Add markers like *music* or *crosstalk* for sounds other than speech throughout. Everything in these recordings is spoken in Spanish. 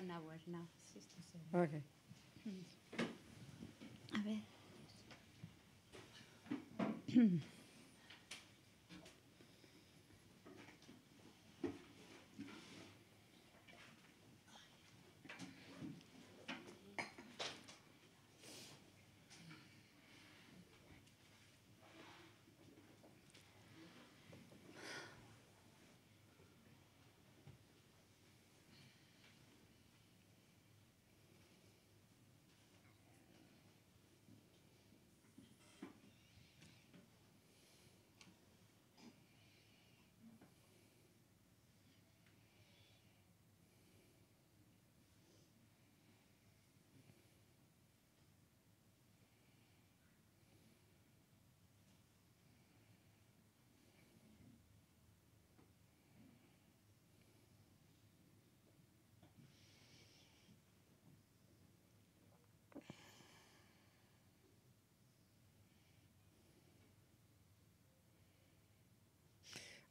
one hour now. Okay. A ver.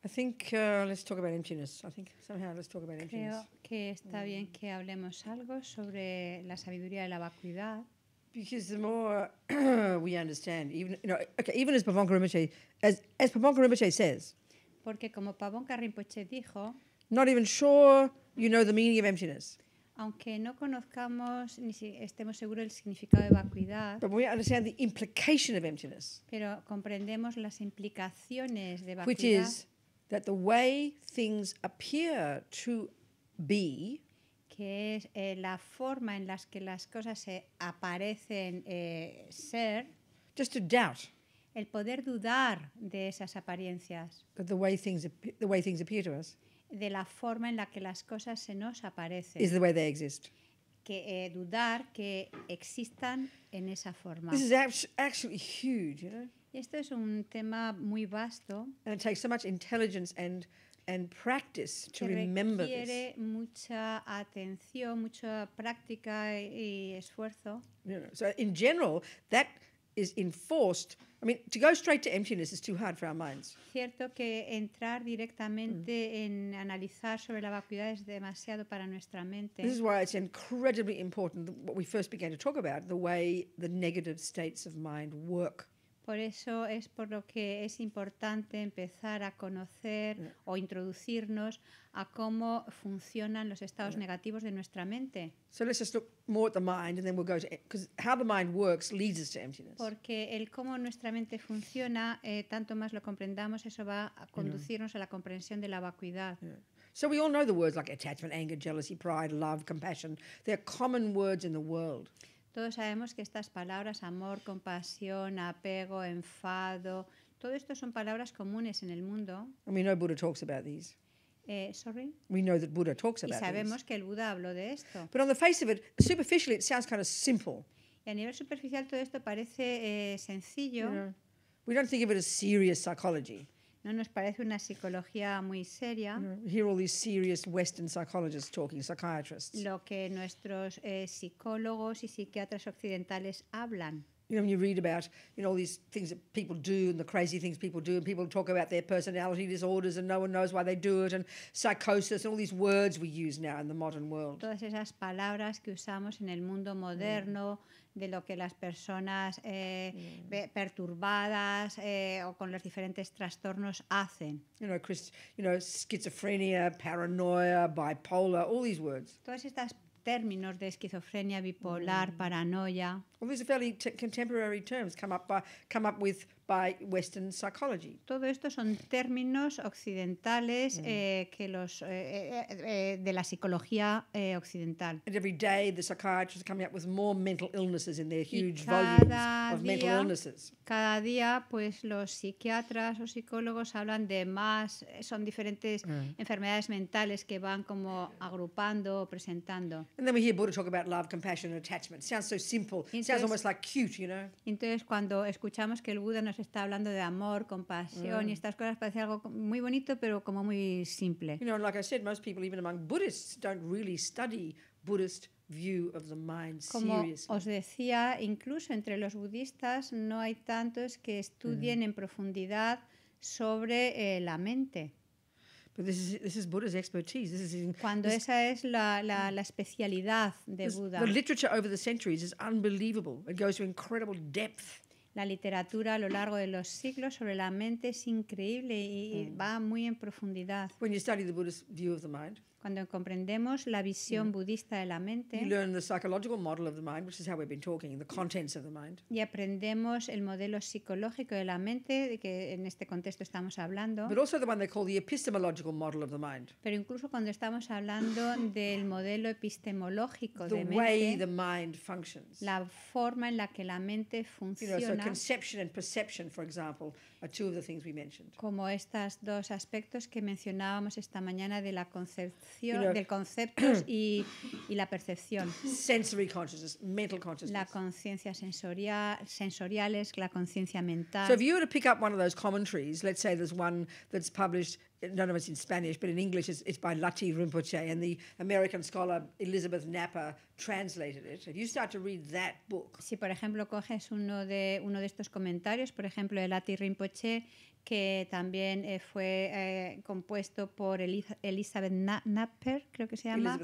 I think uh, let's talk about emptiness. I think somehow let's talk about emptiness. Creo que está mm. bien que hablemos algo sobre la sabiduría de la vacuidad. Because the more *clears throat* we understand, even you know, okay, even as Pavonka Rinpoche, as as Pavonka Rinpoche says. Porque como Pavonka Rinpoche dijo. Not even sure you know the meaning of emptiness. Aunque no conozcamos ni si estemos seguros del significado de vacuidad, But we understand the implication of emptiness, pero comprendemos las implicaciones de vacuidad, which is that the way things appear to be que es eh, la forma en las que las cosas se aparecen eh, ser just to doubt el poder dudar de esas apariencias the way things the way things appear to us de la forma en la que las cosas se nos aparecen is the way they exist que eh, dudar que existan en esa forma this is actually huge you know Esto es un tema muy vasto. And it takes so much intelligence and and practice to remember requiere this. mucha atención, mucha práctica y, esfuerzo. You so in general, that is enforced. I mean, to go straight to emptiness is too hard for our minds. Cierto que entrar directamente mm. en analizar sobre la vacuidad es demasiado para nuestra mente. This is why it's incredibly important what we first began to talk about, the way the negative states of mind work. Por eso es por lo que es importante empezar a conocer mm. o introducirnos a cómo funcionan los estados mm. negativos de nuestra mente. Porque el cómo nuestra mente funciona, eh, tanto más lo comprendamos, eso va a mm. conducirnos a la comprensión de la vacuidad. So we all know the words like attachment, anger, jealousy, pride, love, compassion. They're common words in the world. Todos sabemos que estas palabras, amor, compasión, apego, enfado, todo esto son palabras comunes en el mundo. And we know Buddha talks about these. Eh, sorry. We know that Buddha talks about y sabemos these. que el Buda habló de esto. But on the face of it, superficially, it sounds kind of simple. Y a nivel superficial todo esto parece eh, sencillo. You know, we don't think of it as serious psychology. No nos parece una psicología muy seria. Mm, Lo que nuestros eh, psicólogos y psiquiatras occidentales hablan. you know, when you read about, you know, all these things that people do and the crazy things people do, and people talk about their personality disorders and no one knows why they do it, and psychosis and all these words we use now in the modern world. Todas esas palabras que usamos en el mundo mm. moderno, mm. de lo que las personas eh, mm. perturbadas eh, o con los diferentes trastornos hacen. You know, Chris, you know, schizophrenia, paranoia, bipolar, all these words. Todas estas términos de esquizofrenia bipolar, mm. paranoia. Well, these are fairly contemporary terms come up by come up with by Western psychology. Todo esto son términos occidentales mm. eh, que los, eh, eh, eh de la psicología eh, occidental. And every day the psychiatrists are coming up with more mental illnesses in their huge volumes of día, mental illnesses. Cada día, pues los psiquiatras o psicólogos hablan de más, eh, son diferentes mm. enfermedades mentales que van como agrupando o presentando. And then we hear Buddha talk about love, compassion, and attachment. Sounds so simple. Entonces, Sounds almost like cute, you know. Entonces cuando escuchamos que el Buda nos está hablando de amor, compasión y mm. estas cosas parece algo muy bonito, pero como muy simple. Como os decía, incluso entre los budistas no hay tantos que estudien mm. en profundidad sobre eh, la mente. Cuando esa es la, la, mm. la especialidad de this, Buda. The literature over the centuries is unbelievable. It goes to incredible depth la literatura a lo largo de los siglos sobre la mente es increíble y mm. va muy en profundidad. Cuando comprendemos la visión mm. budista de la mente y aprendemos el modelo psicológico de la mente, de que en este contexto estamos hablando, pero incluso cuando estamos hablando del modelo epistemológico de mente, la forma en la que la mente funciona. example, Two of the things we mentioned. Como estas dos aspectos que mencionábamos esta mañana de la concepción, you know, del conceptos *coughs* y, y, la percepción. Sensory consciousness, mental consciousness. La conciencia sensorial, sensoriales, la conciencia mental. So if you were to pick up one of those commentaries, let's say there's one that's published none of us in Spanish, but in English, it's, by Lati Rinpoche, and the American scholar Elizabeth Napper translated it. you start to read that book. Si, por ejemplo, coges uno de, uno de estos comentarios, por ejemplo, de Lati Rinpoche, que también eh, fue eh, compuesto por Elizabeth Napper, creo que se llama,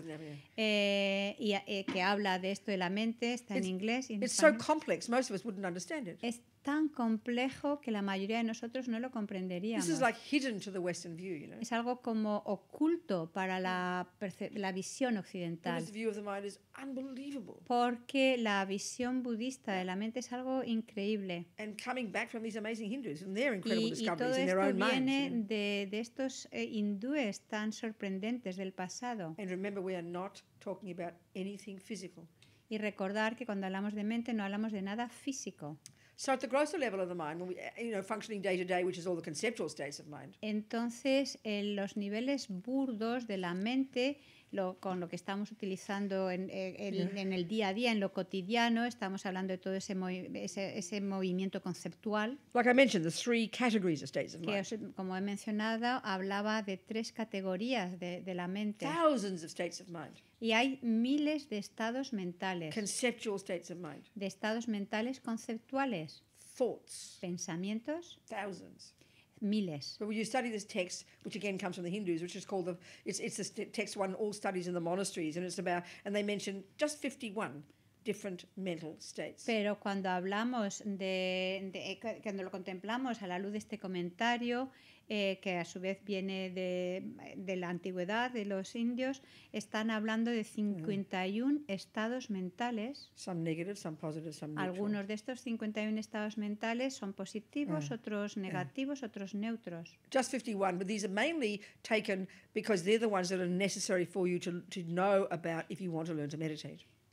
eh, y que habla de esto de la mente, está en inglés. Y en it's so complex, most of us wouldn't understand it tan complejo que la mayoría de nosotros no lo comprenderíamos. This is like hidden to the Western view, you know? Es algo como oculto para la, la visión occidental. View of the mind is unbelievable. Porque la visión budista de la mente es algo increíble. And coming back from these amazing Hindus and their incredible y, discoveries y in their own minds. todo esto viene de, de estos eh, hindúes tan sorprendentes del pasado. And remember, we are not talking about anything physical. Y recordar que cuando hablamos de mente no hablamos de nada físico. So at the grosser level of the mind, when we, eh, you know, functioning day to day, which is all the conceptual states of mind. Entonces, en eh, los niveles burdos de la mente, con lo que estamos utilizando eh, en, el día a día, en lo cotidiano, estamos hablando de todo ese, ese, movimiento conceptual. como he mencionado, hablaba de tres categorías de, la mente. Y hay miles de estados mentales. De estados mentales conceptuales. Pensamientos. miles. But when you study this text, which again comes from the Hindus, which is called the it's it's the text one all studies in the monasteries, and it's about and they mention just fifty one. Different mental states. Pero cuando hablamos de, de, cuando lo contemplamos a la luz de este comentario, Eh, que a su vez viene de, la antigüedad de los indios, están hablando de 51 estados mentales. Algunos de estos 51 estados mentales son positivos, ah, otros ah. negativos, otros neutros.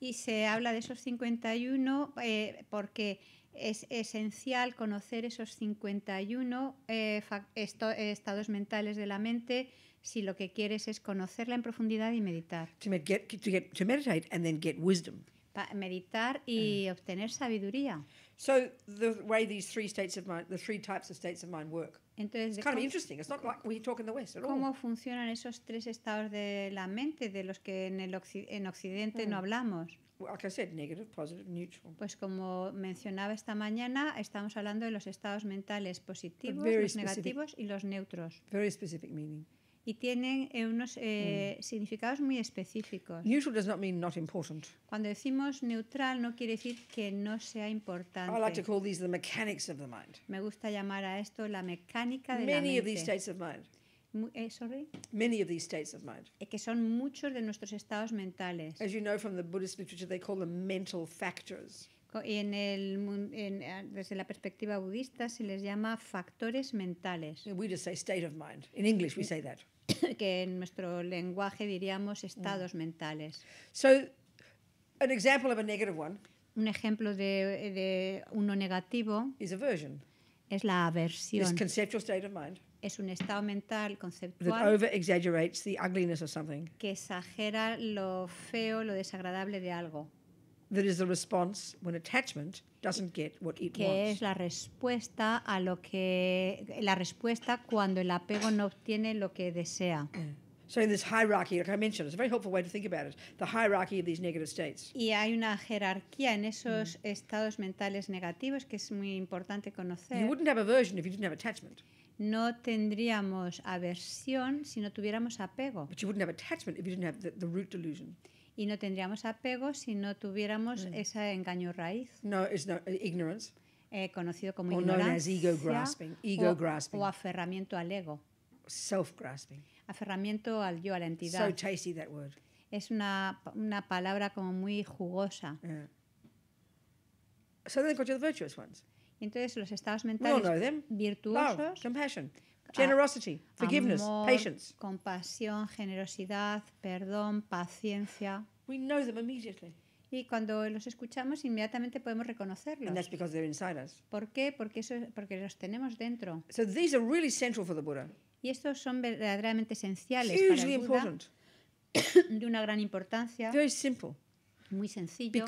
Y se habla de esos 51 eh, porque es esencial conocer esos 51 eh, estados mentales de la mente si lo que quieres es conocerla en profundidad y meditar. To and wisdom. meditar y mm. obtener sabiduría. So the way these three states of mind, the three types of states of mind work. Entonces, interesting. It's not like talk in the West at all. ¿Cómo funcionan esos tres estados de la mente de los que en, el Occidente no mm. hablamos? neutral. Pues como mencionaba esta mañana, estamos hablando de los estados mentales positivos, los negativos y los neutros. Y tienen eh, unos eh, mm. significados muy específicos. Neutral does not mean not important. Cuando decimos neutral no quiere decir que no sea importante. Me gusta llamar a esto la mecánica de la mente. Eh, sorry. Many of these states of mind. Eh, que son muchos de nuestros estados mentales. As you know from the Buddhist literature, they call them mental factors. Y en el, en, desde la perspectiva budista se les llama factores mentales. We just say state of mind. In English we say that. *coughs* que en nuestro lenguaje diríamos estados mm. mentales. So, an example of a negative one. Un ejemplo de, de uno negativo. Is aversion. Es la aversión. This conceptual state of mind es un estado mental conceptual que exagera lo feo, lo desagradable de algo. That is the response when attachment doesn't get what it que wants. es la respuesta a lo que la respuesta cuando el apego no obtiene lo que desea. *clears throat* So in this hierarchy, like I mentioned, it's a very helpful way to think about it. The hierarchy of these negative states. Y hay una jerarquía en esos mm. estados mentales negativos que es muy importante conocer. You wouldn't have aversion if you didn't have attachment no tendríamos aversión si no tuviéramos apego. But you wouldn't have attachment if you didn't have the, the root delusion. Y no tendríamos apego si no tuviéramos mm. ese engaño raíz. No, it's not eh, ignorance. Eh, conocido como or ignorancia. Known as ego grasping. Ego o, grasping. o aferramiento al ego. Self grasping. Aferramiento al yo, a la entidad. So tasty that word. Es una, una palabra como muy jugosa. Yeah. So then go to the virtuous ones. Entonces, los estados mentales virtuosos. Love, compassion, ah, generosity, forgiveness, amor, patience. Compasión, generosidad, perdón, paciencia. We know them immediately. Y cuando los escuchamos, inmediatamente podemos reconocerlos. And that's because they're inside us. ¿Por qué? Porque, eso, porque los tenemos dentro. So these are really central for the Buddha. Y estos son verdaderamente esenciales Hugely para el Buda, important. *coughs* de una gran importancia. Very simple. Muy sencillo.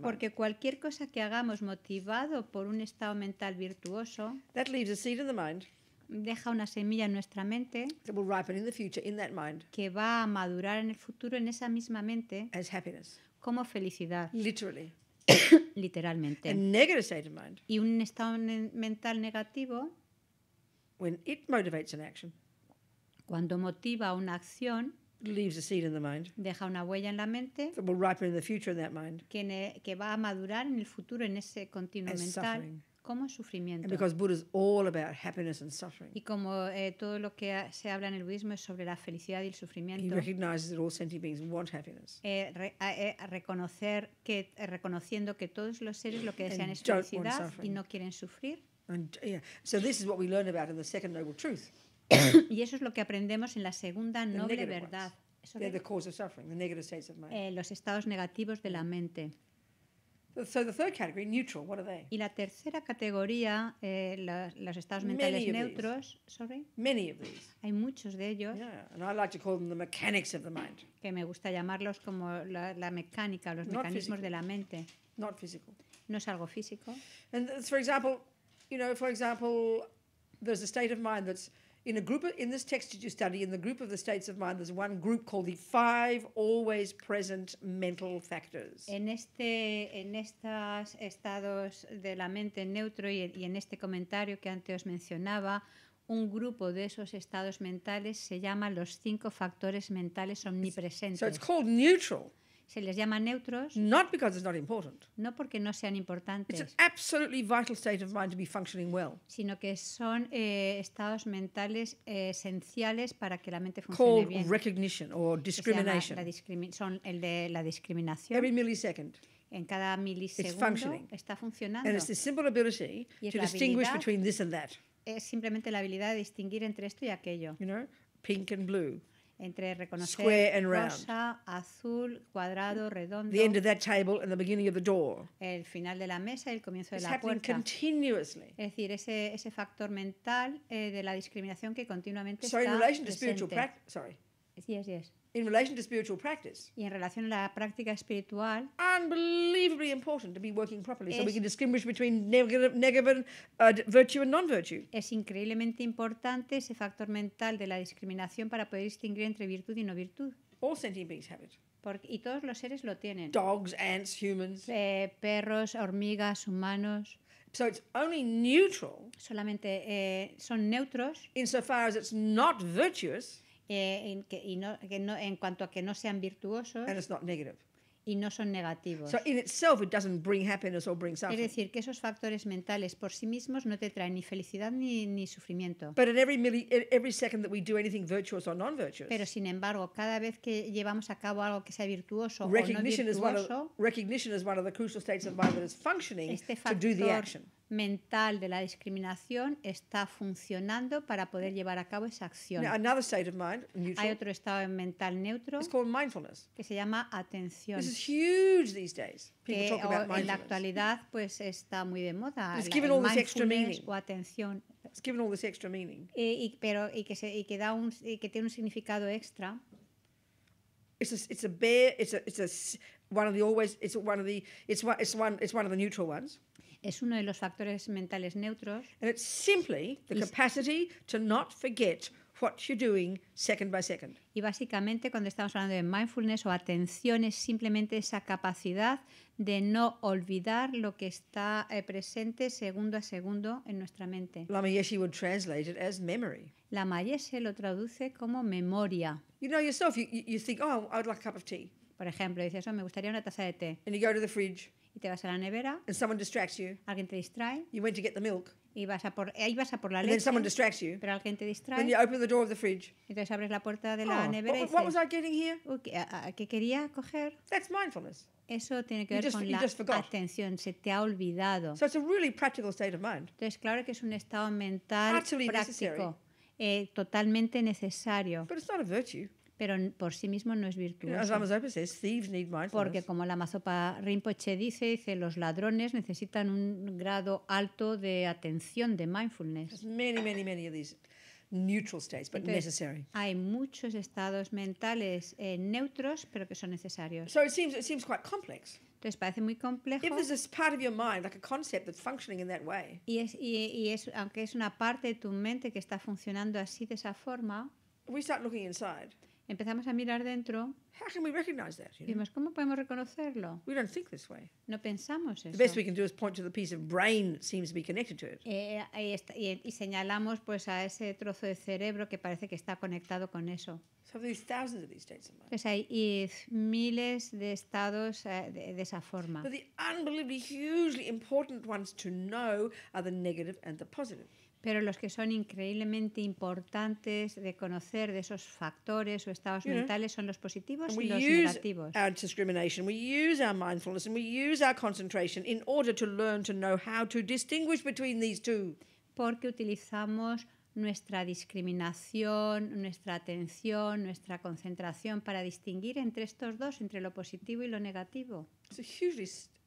porque, cualquier cosa que hagamos motivado por un estado mental virtuoso. That deja una semilla en nuestra mente que va a madurar en el futuro en esa misma mente como felicidad. *coughs* Literalmente. y un estado mental negativo when it motivates an action, cuando motiva una acción, Deja una huella en la mente. Que, que va a madurar en el futuro en ese continuo mental. Como sufrimiento. because Buddha all about happiness and suffering. Y como eh, todo lo que se habla en el budismo es sobre la felicidad y el sufrimiento. that all sentient beings want happiness. Eh, eh reconocer que eh, reconociendo que todos los seres lo que desean es felicidad y no quieren sufrir. And, yeah. So this is what we learn about in the second noble truth. *coughs* y eso es lo que aprendemos en la segunda noble verdad. Eh, los estados negativos de la mente. Y la tercera categoría, eh, los, estados mentales neutros, sorry. Hay muchos de ellos. Que me gusta llamarlos como la, mecánica, los mecanismos de la mente. No es algo físico. Por uh, ejemplo, example, un estado de mente que in a group of, in this text that you study in the group of the states of mind there's one group called the five always present mental factors en este en estos estados de la mente neutro y, y en este comentario que antes os mencionaba un grupo de esos estados mentales se llama los cinco factores mentales omnipresentes so it's called neutral se les llama neutros. Not because it's not important. No porque no sean importantes. It's an absolutely vital state of mind to be functioning well. Sino que son eh, estados mentales eh, esenciales para que la mente funcione Called bien. recognition or discrimination. La discrimi son el de la discriminación. Every millisecond en cada milisegundo está funcionando. And it's the simple ability to distinguish between this and that. Es simplemente la habilidad de distinguir entre esto y aquello. You know, pink and blue entre reconocer rosa, azul, cuadrado, redondo. The end of that table and the beginning of the door. El final de la mesa y el comienzo de la puerta. Continuously. Es decir, ese, ese factor mental eh, de la discriminación que continuamente está presente. sorry. Yes, yes in relation to spiritual practice. Y en relación a la práctica espiritual. Unbelievably important to be working properly, so we can distinguish between negative, negative uh, virtue and non-virtue. Es increíblemente importante ese factor mental de la discriminación para poder distinguir entre virtud y no virtud. All sentient beings have it. Porque, y todos los seres lo tienen. Dogs, ants, humans. Eh, perros, hormigas, humanos. So it's only neutral. Solamente eh, son neutros. Insofar as it's not virtuous. Eh, en, y no, cuanto a que no sean virtuosos y no son negativos. it doesn't bring happiness or Es decir, que esos factores mentales por sí mismos no te traen ni felicidad ni, sufrimiento. Pero sin embargo, cada vez que llevamos a cabo algo que sea virtuoso o no virtuoso, the crucial states of mind that is functioning este to do the mental de la discriminación está funcionando para poder llevar a cabo esa acción. Another state of mind, neutral, Hay otro estado mental neutro it's que se llama atención. This is huge these days. que talk about en la actualidad pues está muy de moda. It's la, given all this extra meaning. O atención. It's given all this extra meaning. Y, y pero, y, que, se, y que, da un, y que tiene un significado extra. It's a, it's a bear, it's a, it's a, one of the always, it's one of the, it's one, it's one, it's one of the neutral ones es uno de los factores mentales neutros. Y básicamente cuando estamos hablando de mindfulness o atención es simplemente esa capacidad de no olvidar lo que está eh, presente segundo a segundo en nuestra mente. La Yeshe lo traduce como memoria. you think, oh, like a cup of tea. Por ejemplo, dices, eso, oh, me gustaría una taza de té. And you go to the fridge y te vas a la nevera. And someone distracts you. Alguien te distrae. You went to get the milk. Y vas a por, ahí vas a por la and leche. Then someone distracts you. Pero alguien te distrae. Then you open the door of the fridge. Entonces abres la puerta de la oh, nevera what, y dices, was I getting here? qué a, a, ¿Qué quería coger? That's mindfulness. Eso tiene que ver just, con la atención, se te ha olvidado. So it's a really practical state of mind. Entonces, claro que es un estado mental Utterly práctico, eh, totalmente necesario. But it's not a virtue pero por sí mismo no es virtuoso. Pues, Porque como la mazopa Rinpoche dice, dice, los ladrones necesitan un grado alto de atención, de mindfulness. Pues neutral states, but necessary. Hay muchos estados mentales eh, neutros, pero que son necesarios. So it seems seems quite complex. Entonces parece muy complejo. Y aunque es una parte de tu mente que está funcionando así de esa forma. We looking inside empezamos a mirar dentro cómo podemos reconocerlo. We this way. No pensamos eso. y, señalamos pues, a ese trozo de cerebro que parece que está conectado con eso. Pues hay miles de estados eh, de, esa forma. the unbelievably hugely important ones to know are the negative and pero los que son increíblemente importantes de conocer de esos factores o estados mentales son los positivos y los negativos. Porque utilizamos nuestra discriminación, nuestra atención, nuestra concentración para distinguir entre estos dos, entre lo positivo y lo negativo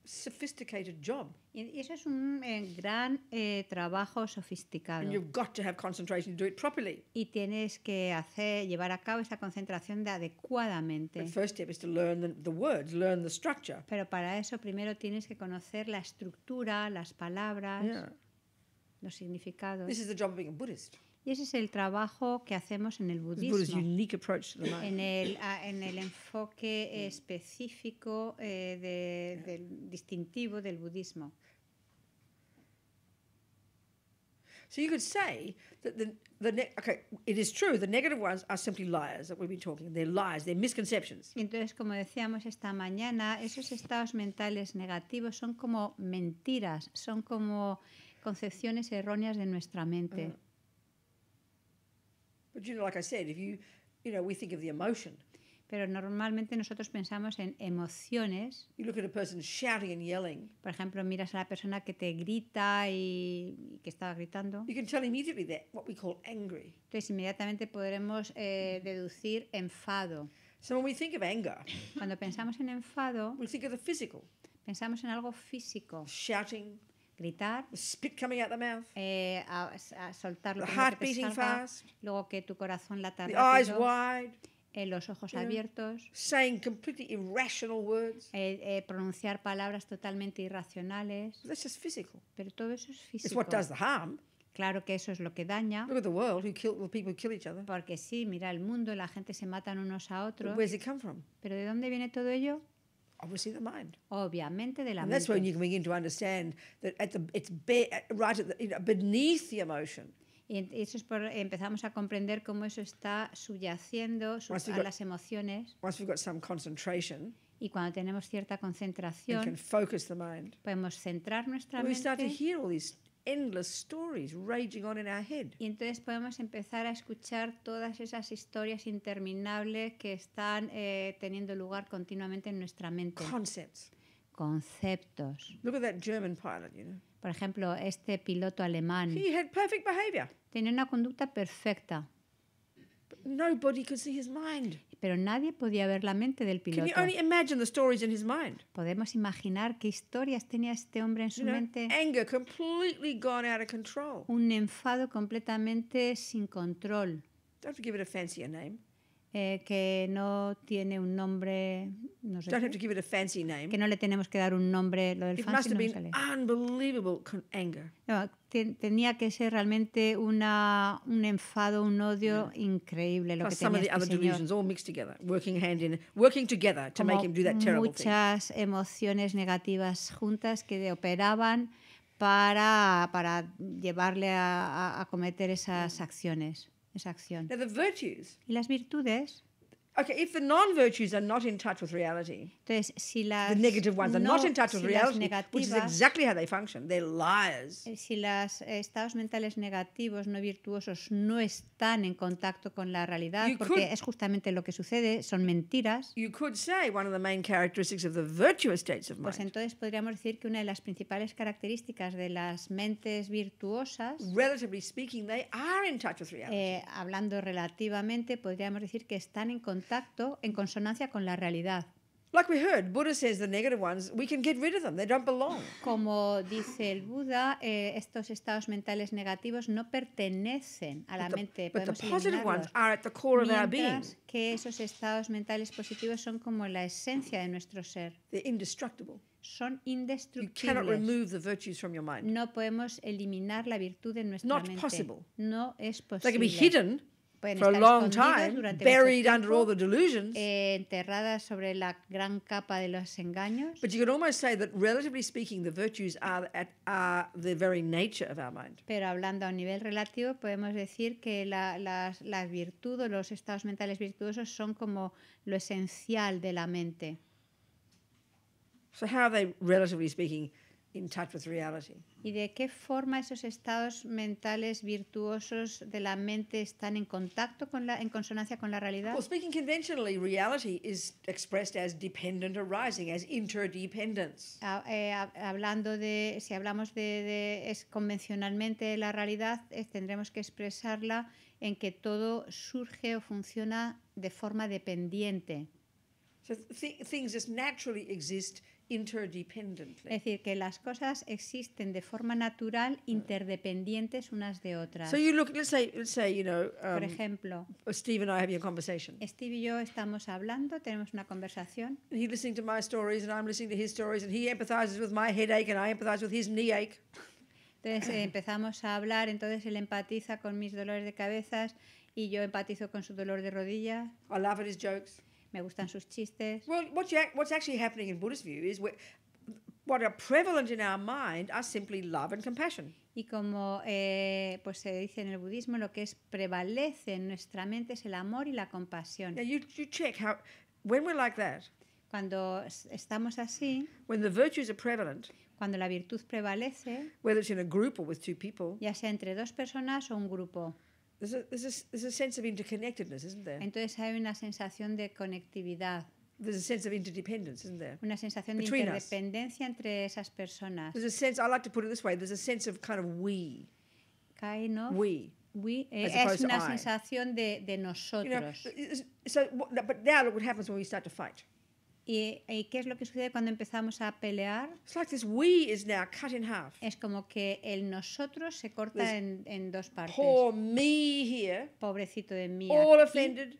sophisticated job. Y eso es un eh, gran eh, trabajo sofisticado. And you've got to have concentration to do it properly. Y tienes que hacer, llevar a cabo esa concentración de adecuadamente. The first step is to learn the, the words, learn the structure. Pero para eso primero tienes que conocer la estructura, las palabras, yeah. los significados. This is the job of being a Buddhist. Y ese es el trabajo que hacemos en el budismo. En el, ah, en el enfoque específico eh, del distintivo del budismo. Entonces, como decíamos esta mañana, esos estados mentales negativos son como mentiras, son como concepciones erróneas de nuestra mente. Mm. But you know, like I said, if you, you know, we think of the emotion. Pero normalmente nosotros pensamos en emociones. You look at a person shouting and yelling. Por ejemplo, miras a la persona que te grita y, y que estaba gritando. You can tell immediately that what we call angry. Entonces inmediatamente podremos eh, mm-hmm. deducir enfado. So when we think of anger, cuando pensamos en enfado, we think of the physical. Pensamos en algo físico. Shouting gritar, Spit coming out the mouth. Eh, a, a, soltar lo the heart que beating salga, fast, luego que tu corazón lata the rápido, eyes wide, eh, los ojos you know, abiertos, saying completely irrational words. Eh, eh pronunciar palabras totalmente irracionales. This is physical. Pero todo eso es físico. It's what does the harm. Claro que eso es lo que daña. Look at the world, who kill, the people who kill each other. Porque sí, mira el mundo, la gente se matan unos a otros. Where's it come from? Pero ¿de dónde viene todo ello? obviously the mind. Obviamente de la mente. that's when you can begin to understand that at the it's be, right at the, you know, beneath the emotion. Y eso es por empezamos a comprender cómo eso está subyaciendo sub, a got, las emociones. Once we've got some concentration. Y cuando tenemos cierta concentración, can focus the mind. podemos centrar nuestra we mente. Start to hear all these stories Y entonces podemos empezar a escuchar todas esas historias interminables que están eh, teniendo lugar continuamente en nuestra mente. Concepts. Conceptos. Look at that German pilot, you know. Por ejemplo, este piloto alemán. Tenía una conducta perfecta. nobody could see his mind pero nadie podía ver la mente del piloto. Podemos imaginar qué historias tenía este hombre en su mente. Un enfado completamente sin control. Eh, que no tiene un nombre, no sé. Que no le tenemos que dar un nombre, lo del fancy anger. tenía que ser realmente un enfado, un odio increíble lo que muchas emociones negativas juntas que operaban para, llevarle a cometer esas mm. acciones esa acción. y las virtudes Okay, if the non-virtues are not in touch with reality, Entonces, si las the negative ones are not in touch with si reality, which is exactly how they function, they're liars. Eh, si los estados mentales negativos no virtuosos no están en contacto con la realidad, you porque could, es justamente lo que sucede, son mentiras. You could say one of the main characteristics of the virtuous states of pues mind. Pues entonces podríamos decir que una de las principales características de las mentes virtuosas, relatively speaking, they are in touch with eh, reality. Eh, hablando relativamente, podríamos decir que están en contacto contacto en consonancia con la realidad. Como dice el Buda, eh, estos estados mentales negativos no pertenecen a la but mente. The, Podemos eliminarlos. Mientras que esos estados mentales positivos son como la esencia de nuestro ser. Son indestructibles. No podemos eliminar la virtud de nuestra Not mente. Possible. No es posible. pueden for estar a long time, buried under all the delusions, eh, sobre la gran capa de los engaños. But you can almost say that, relatively speaking, the virtues are, at, are the very nature of our mind. Pero hablando a nivel relativo, podemos decir que la, las, las virtudes, los estados mentales virtuosos son como lo esencial de la mente. So how are they, relatively speaking, in touch with reality. ¿Y de qué forma esos estados mentales virtuosos de la mente están en contacto con la en consonancia con la realidad? Well, speaking conventionally, reality is expressed as dependent arising, as interdependence. Ah, eh, hablando de si hablamos de, de es convencionalmente la realidad, eh, tendremos que expresarla en que todo surge o funciona de forma dependiente. So things just naturally exist interdependently. Es decir, que las cosas existen de forma natural mm. interdependientes unas de otras. So you look, let's say, let's say, you know, um, Por ejemplo, Steve and I have a conversation. Steve y yo estamos hablando, tenemos una conversación. He's listening to my stories and I'm listening to his stories and he empathizes with my headache and I empathize with his knee ache. Entonces eh, empezamos a hablar, entonces él empatiza con mis dolores de cabezas y yo empatizo con su dolor de rodilla. I laugh at his jokes me gustan sus chistes. Well, what's, what's actually happening in Buddhist view is what are prevalent in our mind are simply love and compassion. Y como eh, pues se dice en el budismo, lo que es prevalece en nuestra mente es el amor y la compasión. Now you, you check how when we're like that. Cuando estamos así. When the virtues are prevalent. Cuando la virtud prevalece. Whether it's in a group or with two people. Ya sea entre dos personas o un grupo. There's a, there's, a, there's a sense of interconnectedness, isn't there? Entonces hay una sensación de conectividad. There's a sense of interdependence, isn't there? Una sensación Between de interdependencia us. entre esas personas. There's a sense. I like to put it this way. There's a sense of kind of we. Kind of. We. We. Eh, es una sensación de, de nosotros. You know, so, but now look what happens when we start to fight. ¿Y, qué es lo que sucede cuando empezamos a pelear? Es como que el nosotros se corta en, dos partes. Pobrecito de mí. All offended,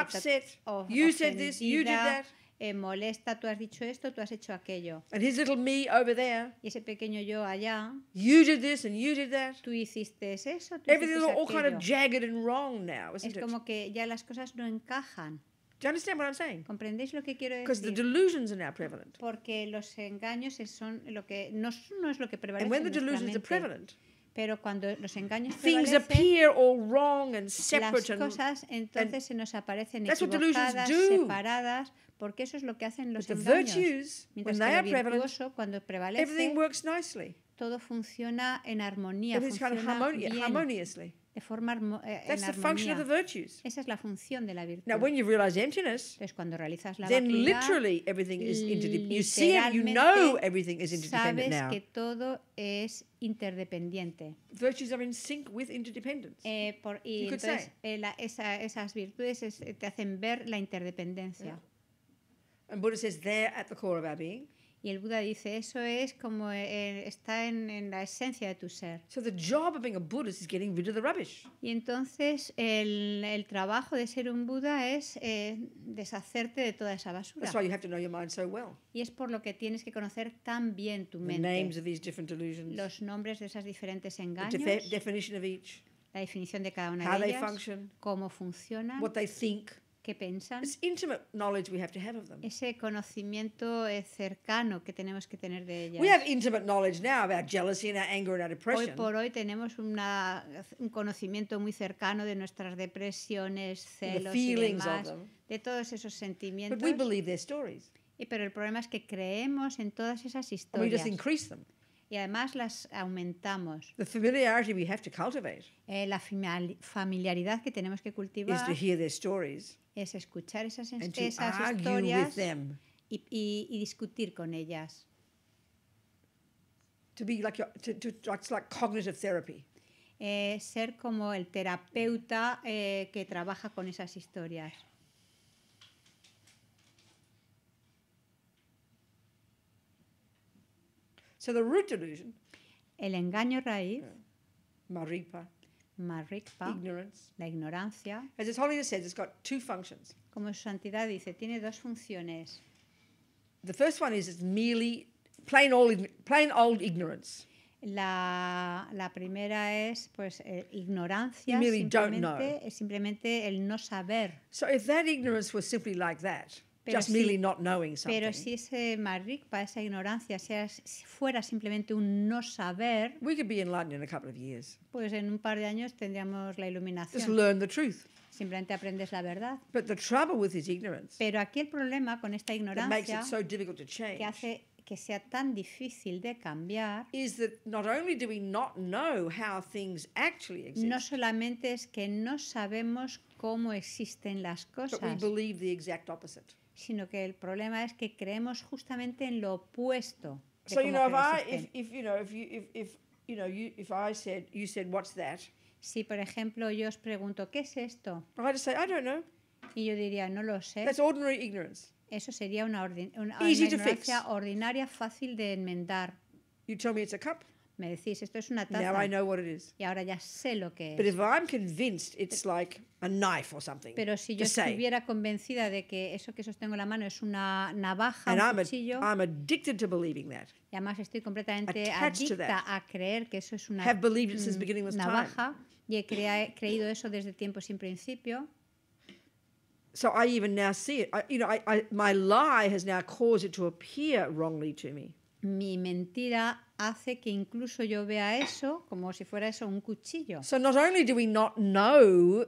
upset. Oh, you said this, you did that. Eh, molesta, tú has dicho esto, tú has hecho aquello. little me over there. Y ese pequeño yo allá. You did this and you did that. Tú hiciste eso, tú hiciste all kind of jagged and wrong now, es como que ya las cosas no encajan. Do you understand what I'm saying? ¿Comprendéis lo que quiero decir? Because The delusions are now prevalent. Porque los engaños son lo que no, no es lo que prevalece. And when the delusions are prevalent, pero cuando los engaños things appear all wrong and separate las cosas entonces and, se nos aparecen equivocadas, separadas, porque eso es lo que hacen los But engaños. The virtues, Mientras when que lo virtuoso, cuando prevalece, everything works nicely. todo funciona en armonía, everything funciona kind of bien de forma eh, That's en the function of the virtues. Esa es la función de la virtud. Now, when you realize emptiness, Entonces, cuando realizas la then vacía, literally everything is interdependent. You see it, you know everything is interdependent sabes now. que todo es interdependiente. Virtues are in sync with interdependence. Eh, por, y you entonces, could say. Eh, la, esa, esas virtudes es, te hacen ver la interdependencia. Yeah. And Buddha says they're at the core of our being. Y el Buda dice, eso es como eh, eh, está en, la esencia de tu ser. Y entonces el, trabajo de ser un Buda es eh, deshacerte de toda esa basura. That's you have to know your mind so well. Y es por lo que tienes que conocer tan bien tu mente. Los nombres de esas diferentes engaños. The each. La definición de cada una de ellas. They function, cómo funcionan. What they think que piensan. It's intimate knowledge we have to have of them. Ese conocimiento eh, cercano que tenemos que tener de ellas. We have intimate knowledge now about jealousy and our anger and our depression. Hoy por hoy tenemos una, un conocimiento muy cercano de nuestras depresiones, celos the y demás, de todos esos sentimientos. But we believe their stories. Y pero el problema es que creemos en todas esas historias. And we just increase them y además las aumentamos. Eh, la familiaridad que tenemos que cultivar es escuchar esas, esas historias Y, y, discutir con ellas. ser como el terapeuta eh, que trabaja con esas historias. So the root delusion, el engaño raíz, maripa, marikpa, ignorance, la ignorancia, as His Holiness says, it's got two functions. como su santidad dice, tiene dos funciones. The first one is it's merely plain old, plain old ignorance. La, la primera es pues eh, ignorancia, simplemente, es simplemente el no saber. So if that ignorance was simply like that, pero si, ese Marrick, esa ignorancia, si fuera simplemente un no saber. We could be enlightened in a couple of years. Pues en un par de años tendríamos la iluminación. the truth. Simplemente aprendes la verdad. But the trouble with ignorance. Pero aquí el problema con esta ignorancia. Que hace que sea tan difícil de cambiar no solamente es que no sabemos cómo existen las cosas, sino que el problema es que creemos justamente en lo opuesto. De so, you know, if I, este. if, if, you know, if you, if, if, you know, you, if I said, you said, what's that? Si, por ejemplo, yo os pregunto, ¿qué es esto? I say, I don't know. Y yo diría, no lo sé. That's ordinary ignorance. Eso sería una, ordin una, ignorancia ordinaria fácil de enmendar. You tell me it's a cup. Me decís, esto es una taza. Now I know what it is. Y ahora ya sé lo que es. But if I'm convinced it's like a knife or something. Pero si yo estuviera convencida de que eso que sostengo en la mano es una navaja, o un cuchillo. A, I'm Y además estoy completamente adicta a creer que eso es una mm, navaja y he creído eso desde tiempo sin principio. So I even now see it. you know, I, I, my lie has now caused it to appear wrongly to me. mi mentira hace que incluso yo vea eso como si fuera eso un cuchillo. So not only do we not know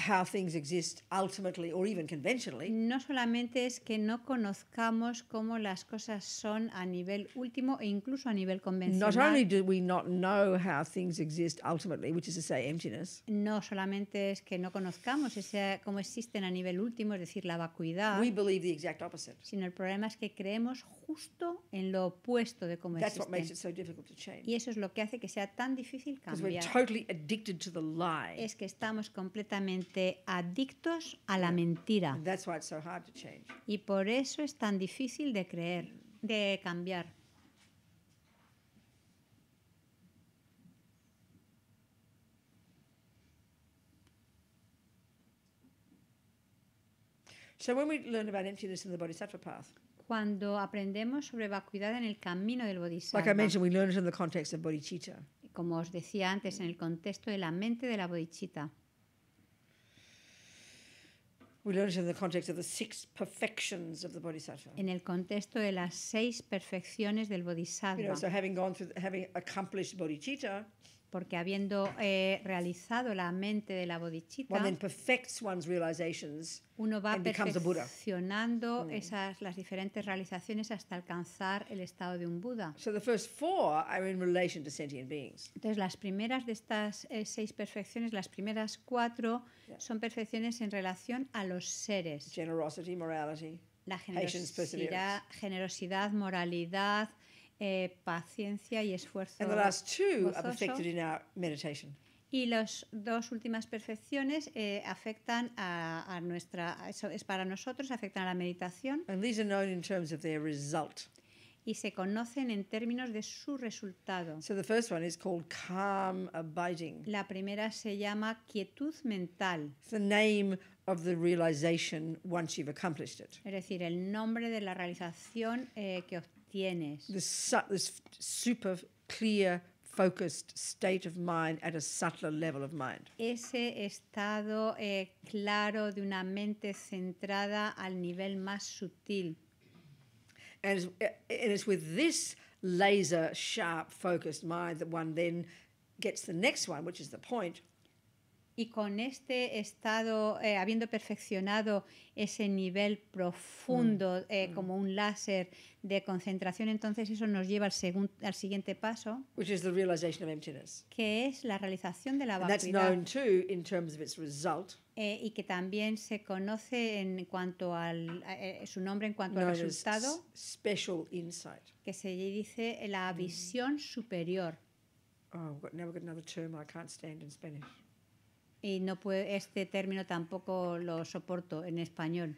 how things exist ultimately or even conventionally. No solamente es que no conozcamos cómo las cosas son a nivel último e incluso a nivel convencional. Not only do we not know how things exist ultimately, which is to say emptiness. No solamente es que no conozcamos ese, cómo existen a nivel último, es decir, la vacuidad. We believe the exact opposite. Sino el problema es que creemos justo en lo opuesto de cómo That's existen. What makes it so difficult to change. Y eso es lo que hace que sea tan difícil cambiar. We're totally addicted to the lie. Es que estamos completamente adictos a la mentira. Y por eso es tan difícil de creer, de cambiar. Cuando aprendemos sobre vacuidad en el camino del Bodhisattva, como os decía antes, en el contexto de la mente de la bodhicitta. We learn it in the context of the six perfections of the bodhisattva. En el contexto de las seis perfecciones del bodhisattva. You know, so having gone through, having accomplished bodhicitta. porque habiendo eh, realizado la mente de la bodhichitta, uno va perfeccionando mm. esas, las diferentes realizaciones hasta alcanzar el estado de un Buda. Entonces, las primeras de estas eh, seis perfecciones, las primeras cuatro, son perfecciones en relación a los seres. la generosidad, generosidad moralidad, eh, paciencia y esfuerzo. Y las dos últimas perfecciones eh, afectan a, nuestra, eso es para nosotros, afectan a la meditación. Y se conocen en términos de su resultado. La primera se llama quietud mental. Es decir, el nombre de la realización eh, que obtienes tienes. This, this super clear, focused state of mind at a subtler level of mind. Ese estado eh, claro de una mente centrada al nivel más sutil. And it's, eh, and it's with this laser sharp focused mind that one then gets the next one, which is the point. y con este estado, eh, habiendo perfeccionado ese nivel profundo mm, eh, mm. como un láser de concentración, entonces eso nos lleva al, siguiente paso, que es la realización de la vacuidad. Eh, y que también se conoce en cuanto al su nombre en cuanto al resultado, special que se dice la mm. visión superior. Oh, now we've got another term I can't stand y no puede, este término tampoco lo soporto en español.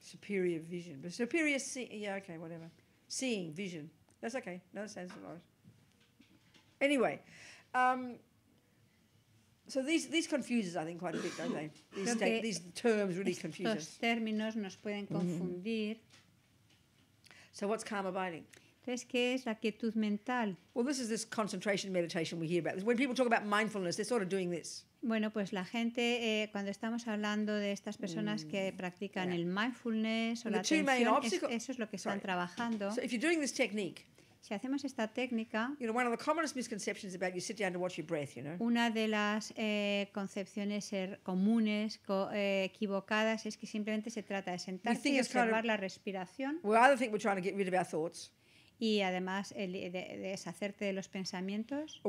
Superior vision, but superior seeing. yeah, okay, whatever. Seeing vision, that's okay. No sense of ours. Anyway, um, so these these confuses I think quite a bit, don't they? *coughs* These, these terms really confuse us. términos nos pueden mm-hmm. confundir. Mm -hmm. So what's karma binding? Es que es la quietud mental? Well, this is this concentration meditation we hear about. When people talk about mindfulness, they're sort of doing this. Bueno, pues la gente, eh, cuando estamos hablando de estas personas que mm, practican el mindfulness o la atención, eso es lo que están trabajando. So if you're doing this technique, si hacemos esta técnica, una de las eh, concepciones er, comunes, eh, equivocadas, es que simplemente se trata de sentarse y observar la respiración. We think we're trying to get rid of our thoughts y además de, deshacerte de los pensamientos.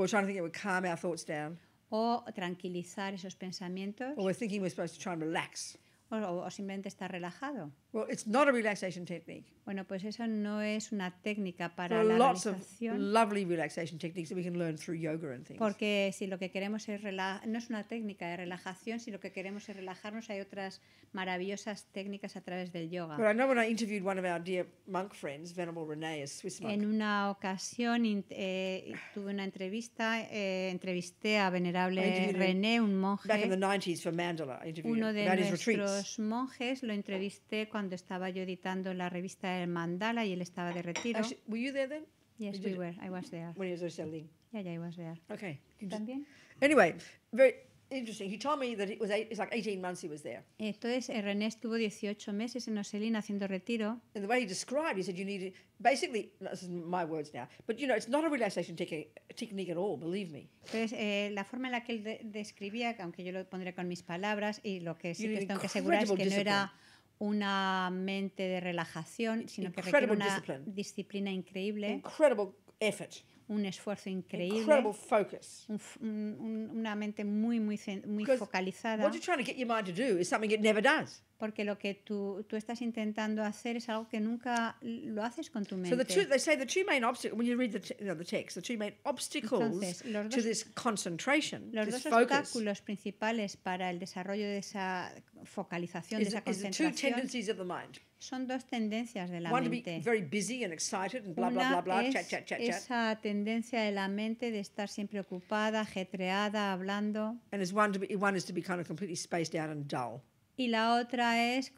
O tranquilizar esos pensamientos. O, o simplemente estar relajado. Well, it's not a relaxation technique. Bueno, pues eso no es una técnica para la lots Of lovely relaxation techniques that we can learn through yoga and things. Porque si lo que queremos es no es una técnica de relajación, si lo que queremos es relajarnos, hay otras maravillosas técnicas a través del yoga. But I know when I interviewed one of our dear monk friends, Venerable René, a Swiss monk. En una ocasión eh, tuve una entrevista, eh, entrevisté a Venerable René, un monje. Back in the 90s for Mandala, I interviewed uno de nuestros retreats. monjes lo entrevisté cuando cuando estaba yo editando la revista El Mandala y él estaba de retiro. Actually, ah, were you there then? Yes, Did we you, were. I was there. When he was selling. Yeah, yeah, I was there. Okay. También. Anyway, very interesting. He told me that it was eight, it's like 18 months he was there. Entonces eh, René estuvo 18 meses en Oselin haciendo retiro. And the way he described, he said you need basically this is my words now, but you know it's not a relaxation technique, technique at all, believe me. Entonces eh, la forma en la que él de describía, aunque yo lo pondré con mis palabras y lo que sí que tengo que asegurar es que no era una mente de relajación, sino que requiere una discipline. disciplina increíble. Incredible effort. Un esfuerzo increíble. Incredible focus. Un, un, una mente muy, muy, muy focalizada. What you're trying to get your mind to do is something it never does porque lo que tú, tú estás intentando hacer es algo que nunca lo haces con tu mente. So the two, they say the two main obstacles, when you read the, you know, the text, the two main obstacles Entonces, dos, to this concentration, los this dos obstáculos focus, principales para el desarrollo de esa focalización, is, de esa concentración, two tendencies of the mind. son dos tendencias de la One mente. To be very busy and excited and blah, Una blah, blah, blah, es chat, chat, chat, esa tendencia de la mente de estar siempre ocupada, ajetreada, hablando. And one, to be, one is to be kind of completely spaced out and dull y la otra es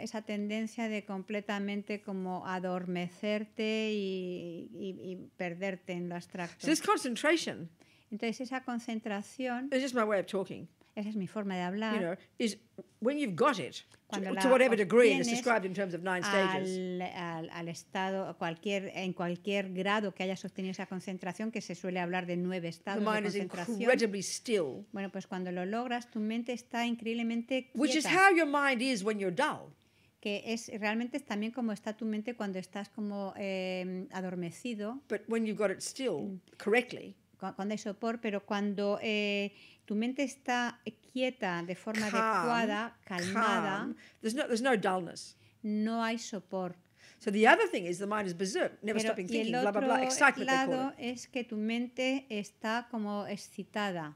esa tendencia de completamente como adormecerte y, y, perderte en lo abstracto. So concentration. Entonces esa concentración. It's just my way of talking. Esa es mi forma de hablar. You know, is when you've got it, Cuando to, to, whatever degree, it's described in terms of nine stages. Al, al, al estado, cualquier, en cualquier grado que haya sostenido esa concentración, que se suele hablar de nueve estados the mind de concentración. Is incredibly still. Bueno, pues cuando lo logras, tu mente está increíblemente quieta. Which is how your mind is when you're dull que es realmente es también como está tu mente cuando estás como eh, adormecido. But when you've got it still correctly, cuando hay sopor, pero cuando eh, tu mente está quieta de forma calm, adecuada, calmada, there's no, there's no, dullness. no hay sopor. So the other thing is the mind is berserk, never pero, stopping thinking, blah blah blah, excitement. Lado es que tu mente está como excitada.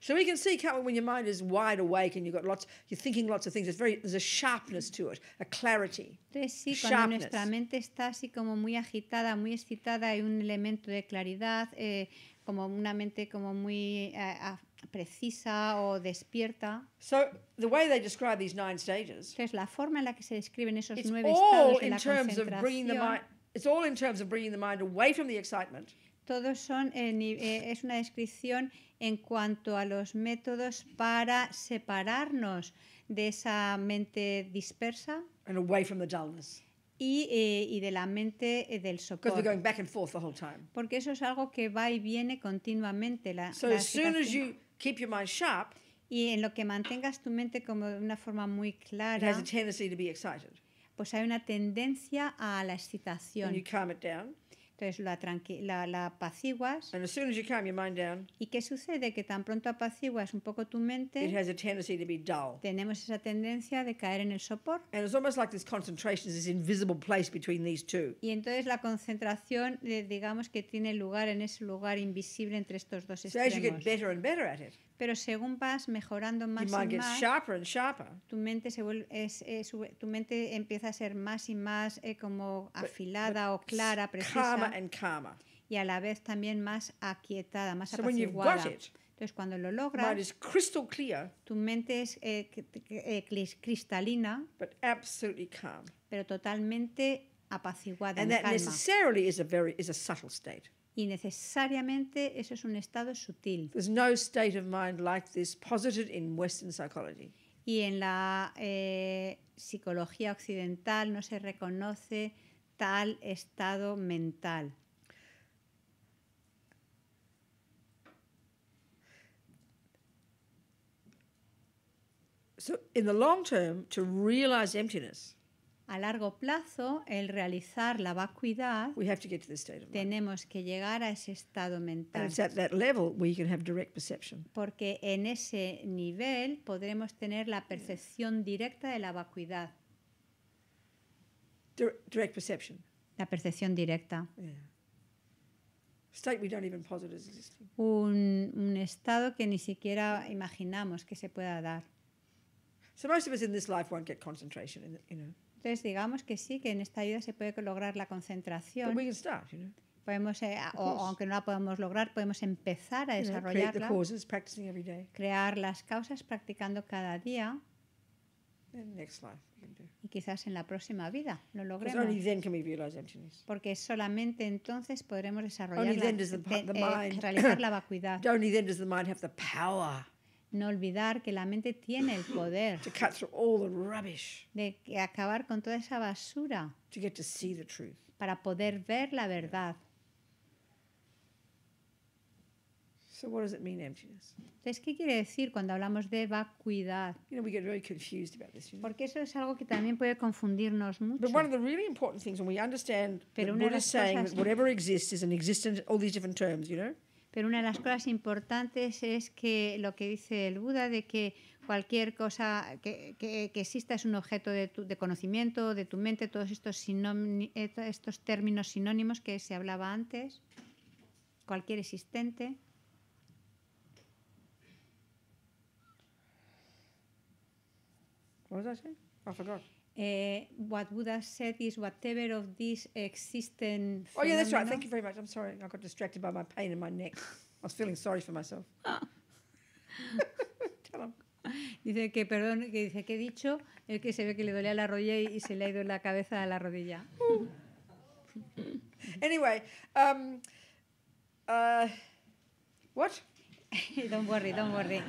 So we can see when your mind is wide awake and you've got lots, you're thinking lots of things. It's very, there's a sharpness to it, a clarity. Entonces, sí, cuando nuestra mente está así como muy agitada, muy excitada, hay un elemento de claridad. Eh, como una mente como muy uh, precisa o despierta. So the way they describe these nine stages. Entonces la forma en la que se describen esos it's nueve all estados de in la terms of bringing the mind, It's all in terms of bringing the mind away from the excitement. Todos son eh, eh, es una descripción en cuanto a los métodos para separarnos de esa mente dispersa. And away from the dullness eh, y, de la mente eh, del soporte. Porque eso es algo que va y viene continuamente. La, y en lo que mantengas tu mente como de una forma muy clara, pues hay una tendencia a la excitación. Entonces la, la, la apaciguas. ¿Y qué sucede? Que tan pronto apaciguas un poco tu mente, tenemos esa tendencia de caer en el sopor. Y entonces la concentración, eh, digamos, que tiene lugar en ese lugar invisible entre estos dos extremos pero según vas mejorando más y más, tu mente se vuelve, es, tu mente empieza a ser más y más eh, como afilada o clara, precisa, y a la vez también más aquietada, más apaciguada. Entonces, cuando lo logras, tu mente es eh, eh, cristalina, pero totalmente apaciguada. y that calma. necessarily is a very subtle y necesariamente eso es un estado sutil. There's no state of mind like this posited in Western psychology. Y en la eh, psicología occidental no se reconoce tal estado mental. So, in the long term, to realize emptiness a largo plazo, el realizar la vacuidad, tenemos que llegar a ese estado mental. Porque en ese nivel podremos tener la percepción directa de la vacuidad. direct perception. La percepción directa. Un, estado que ni siquiera imaginamos que se pueda dar. So most in this life won't get concentration, in entonces, digamos que sí, que en esta ayuda se puede lograr la concentración. Podemos, eh, aunque no la podamos lograr, podemos empezar a desarrollarla. crear las causas practicando cada día. Y quizás en la próxima vida lo logremos. Porque solamente entonces podremos desarrollar la, realizar la vacuidad. No olvidar que la mente tiene el poder de acabar con toda esa basura para poder ver la verdad. So what does it mean, emptiness? Entonces, ¿qué quiere decir cuando hablamos de vacuidad? Porque eso es algo que también puede confundirnos mucho. Pero una de las cosas important importantes when we understand Pero what Buddha is saying that whatever exists is an existence, all these different terms, you know? Pero una de las cosas importantes es que lo que dice el Buda de que cualquier cosa que, exista es un objeto de, de, conocimiento, de tu mente, todos estos, sinón estos términos sinónimos que se hablaba antes, cualquier existente. ¿Cómo Uh, what Buddha said is whatever of this existent. Oh yeah, that's right. Thank you very much. I'm sorry, I got distracted by my pain in my neck. I was feeling sorry for myself. *laughs* Ah. *laughs* Tell him. Em. Dice que perdón, que dice que he dicho, el que se ve que le dolía la rodilla y, se le ha ido la cabeza a la rodilla. *laughs* anyway, um, uh, what? *laughs* don't worry, don't worry.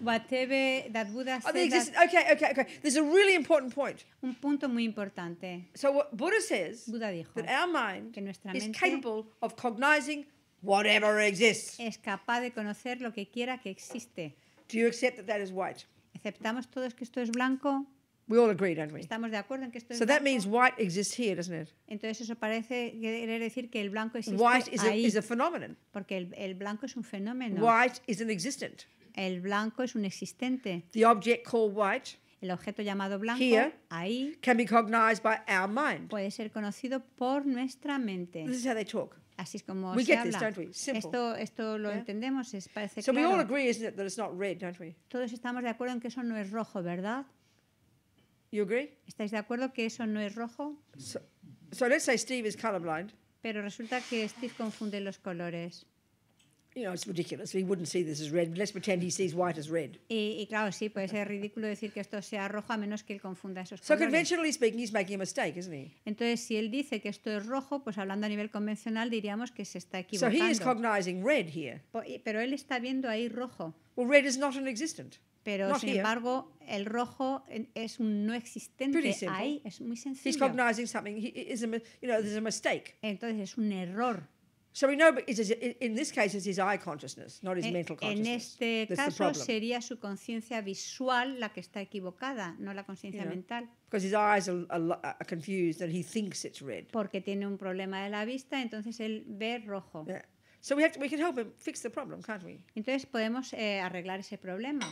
Whatever that Buddha said. okay, okay, okay. There's a really important point. Un punto muy importante. So what Buddha says Buddha dijo that our mind is capable of cognizing whatever exists. Es capaz de conocer lo que quiera que existe. Do you accept that that is white? ¿Aceptamos todos que esto es blanco? We all agree, don't we? Estamos de acuerdo en que esto es So that means white exists here, doesn't it? Entonces eso parece querer decir que el blanco existe White is a, is a phenomenon. porque el, el blanco es un fenómeno. White is an existent. El blanco es un existente. The object called white El objeto llamado blanco Here. ahí can be cognized by our mind. puede ser conocido por nuestra mente. This is how they talk. Así es como We se get this, habla. don't we? Simple. Esto, esto lo Yeah. entendemos, es, parece So we all claro. agree, isn't it, that it's not red, don't we? Todos estamos de acuerdo en que eso no es rojo, ¿verdad? You agree? ¿Estáis de acuerdo que eso no es rojo? So, so let's say Steve is colorblind. Pero resulta que Steve confunde los colores. You know, it's ridiculous. He wouldn't see this as red. Let's pretend he sees white as red. Y, y claro, sí, puede ser ridículo decir que esto sea rojo a menos que él confunda esos colores. So conventionally speaking, he's making a mistake, isn't he? Entonces, si él dice que esto es rojo, pues hablando a nivel convencional diríamos que se está equivocando. So he is cognizing red here. Pero él está viendo ahí rojo. Well, red is not an existent. Pero sin here. ¿eh? embargo, el rojo es un no existente ahí, es muy sencillo. He's cognizing something. He is a, you know, there's a mistake. Entonces es un error. So we know it in this case it's his eye consciousness, not his en, mental consciousness. En este That's caso sería su conciencia visual la que está equivocada, no la conciencia you know, mental. Because his eyes are, are, confused and he thinks it's red. Porque tiene un problema de la vista, entonces él ve rojo. Yeah. So we have to, we can help him fix the problem, can't we? Entonces podemos eh, arreglar ese problema.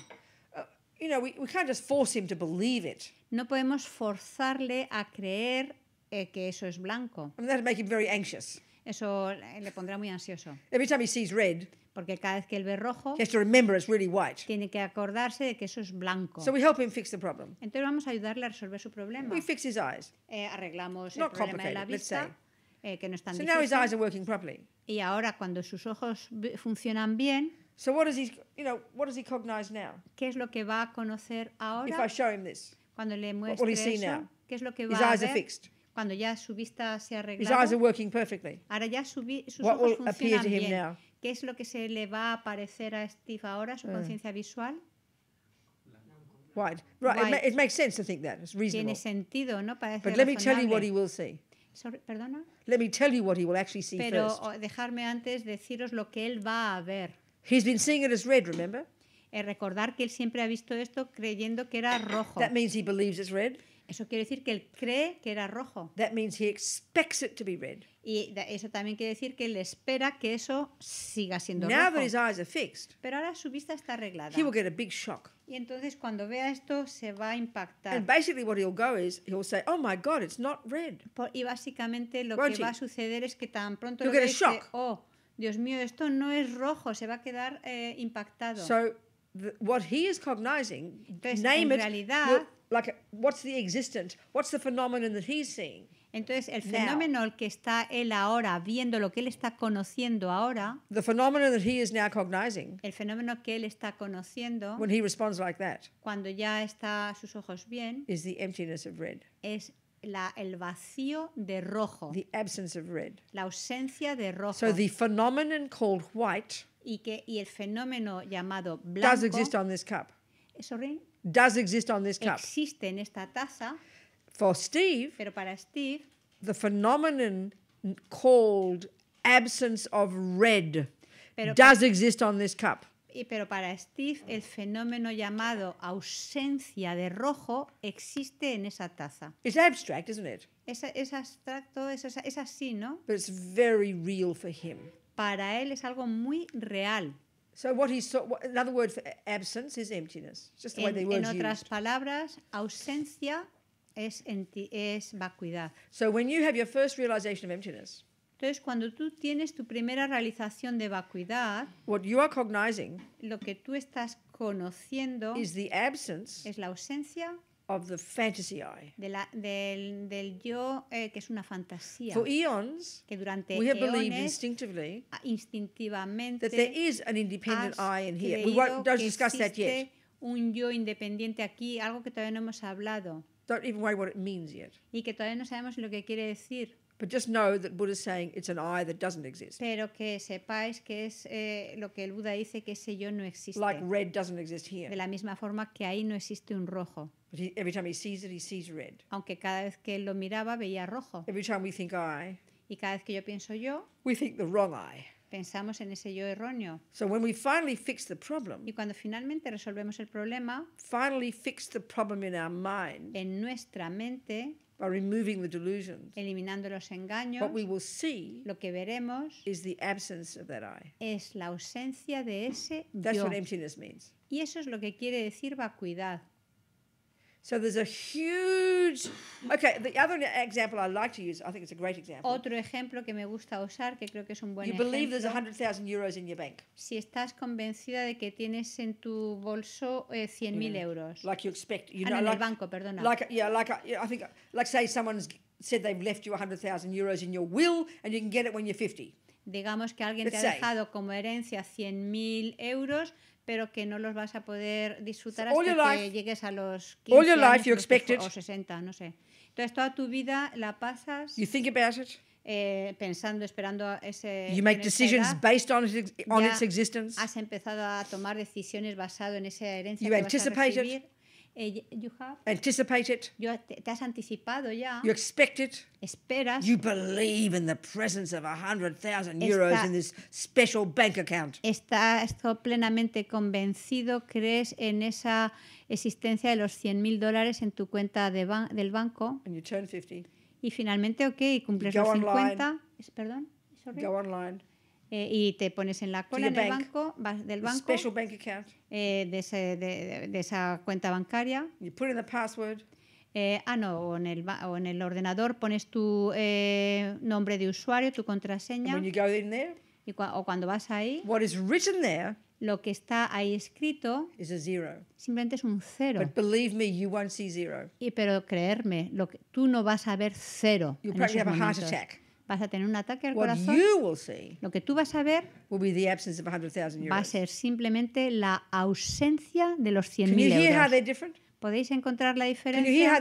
You know, we, we can't just force him to believe it. No podemos forzarle a creer eh, que eso es blanco. I mean, that'd make him very anxious. Eso le pondrá muy ansioso. Every time he sees red, porque cada vez que él ve rojo, he has to remember it's really white. tiene que acordarse de que eso es blanco. So we help him fix the problem. Entonces vamos a ayudarle a resolver su problema. We fix his eyes. Eh, arreglamos Not el problema de la vista, eh, que no están tan so difícil. Now his eyes are working properly. Y ahora cuando sus ojos funcionan bien, So what does he, you know, what does he cognize now? ¿Qué es lo que va a conocer ahora? If I show him this. Cuando le muestre what will eso, now? ¿qué es lo que va His a eyes ver? Are fixed. Cuando ya su vista se ha arreglado. His eyes are working perfectly. Ahora ya su sus what ojos funcionan to him bien. Now? ¿Qué es lo que se le va a aparecer a Steve ahora, su uh. conciencia visual? Right, right. It, it, makes sense to think that. It's reasonable. Tiene sentido, ¿no? Parece but let me tell you what he will see. Sorry, perdona. Let me tell you what he will actually see Pero first. Pero dejarme antes deciros lo que él va a ver. He's been seeing it as red, remember? El recordar que él siempre ha visto esto creyendo que era rojo. That means he believes it's red. Eso quiere decir que él cree que era rojo. That means he expects it to be red. Y eso también quiere decir que él espera que eso siga siendo Now rojo. That his eyes are fixed, Pero ahora su vista está arreglada. He will get a big shock. Y entonces cuando vea esto se va a impactar. And basically what he'll go is he'll say, "Oh my god, it's not red." Por, y básicamente lo Won't que he? va a suceder es que tan pronto he'll lo get a dice, "Oh, Dios mío, esto no es rojo, se va a quedar eh, impactado. So, the, what he is cognizing, Entonces, name en realidad, it, like what's the existent, what's the phenomenon that he's seeing. Entonces, el fenómeno now, que está él ahora viendo, lo que él está conociendo ahora, the phenomenon that he is now cognizing, el fenómeno que él está conociendo, when he responds like that, cuando ya está sus ojos bien, is the emptiness of red. Es la, el vacío de rojo. The absence of red. La ausencia de rojo. So the phenomenon called white y, que, y el fenómeno llamado blanco does exist on this cup. does exist on this cup. Existe en esta taza. For Steve, pero para Steve, the phenomenon called absence of red does exist on this cup. pero para Steve el fenómeno llamado ausencia de rojo existe en esa taza. Es abstract, isn't it? Es, es abstracto, es, así, ¿no? But it's very real for him. Para él es algo muy real. emptiness. en, otras palabras, ausencia es, es vacuidad. So when you have your first realization of emptiness. Entonces, cuando tú tienes tu primera realización de vacuidad, what you are cognizing lo que tú estás conociendo is the absence es la ausencia of the fantasy I. De la, del, del yo eh, que es una fantasía. For eons, que durante we have eones, believed instinctively ah, instintivamente that there is an independent I in here. We won't don't discuss that yet. Un yo independiente aquí, algo que todavía no hemos hablado. Don't even worry what it means yet. Y que todavía no sabemos lo que quiere decir. But just know that Buddha is saying it's an I that doesn't exist. Pero que sepáis que es eh, lo que el Buda dice que ese yo no existe. Like red doesn't exist here. De la misma forma que ahí no existe un rojo. But he, every time he sees it, he sees red. Aunque cada vez que él lo miraba veía rojo. Every time we think I. Y cada vez que yo pienso yo. We think the wrong I. Pensamos en ese yo erróneo. So when we finally fix the problem, y cuando finalmente resolvemos el problema, finally fix the problem in our mind. En nuestra mente removing eliminando los engaños, lo que veremos es la ausencia de ese yo. Y eso es lo que quiere decir vacuidad. So there's a huge. Okay, the other example I like to use, I think it's a great example. Otro ejemplo que me gusta usar, que creo que es un buen you ejemplo. believe there's 100,000 euros in your bank. Si estás convencida de que tienes en tu bolso eh, 100.000 mm. euros. Like you expect, you ah, know, like, el banco, perdona. Like yeah, like I think like say someone's said they've left you 100,000 euros in your will and you can get it when you're 50. Digamos que alguien Let's te ha dejado say. como herencia 100.000 euros pero que no los vas a poder disfrutar hasta que llegues a los 15 all your o 60, no sé. Entonces toda tu vida la pasas eh, pensando, esperando ese... You make decisions based on, its, existence. Has empezado a tomar decisiones basado en esa herencia que vas a recibir. You have anticipated. Yo te, te has anticipado ya. You expected. Esperas. You believe in the presence of 100,000 euros in this special bank account. Estás plenamente convencido, crees en esa existencia de los 100.000 dólares en tu cuenta de ban del banco. And you turn 50. Y finalmente, ok, cumples los 50. Online, ¿Perdón? Sorry. Go online eh, y te pones en la cola en el banco, vas del banco, special bank account. Eh, de, ese, de, de, esa cuenta bancaria. You put in the password. Eh, ah, no, o en, el, o en el ordenador pones tu eh, nombre de usuario, tu contraseña. when you go in there, y cu o cuando vas ahí, what is written there, lo que está ahí escrito is a zero. simplemente es un cero. But believe me, you won't see zero. Y, pero creerme, lo que, tú no vas a ver cero. You'll probably have momentos. a heart attack vas a tener un ataque al corazón. Lo que tú vas a ver va a ser simplemente la ausencia de los 100.000 euros. ¿Podéis encontrar la diferencia?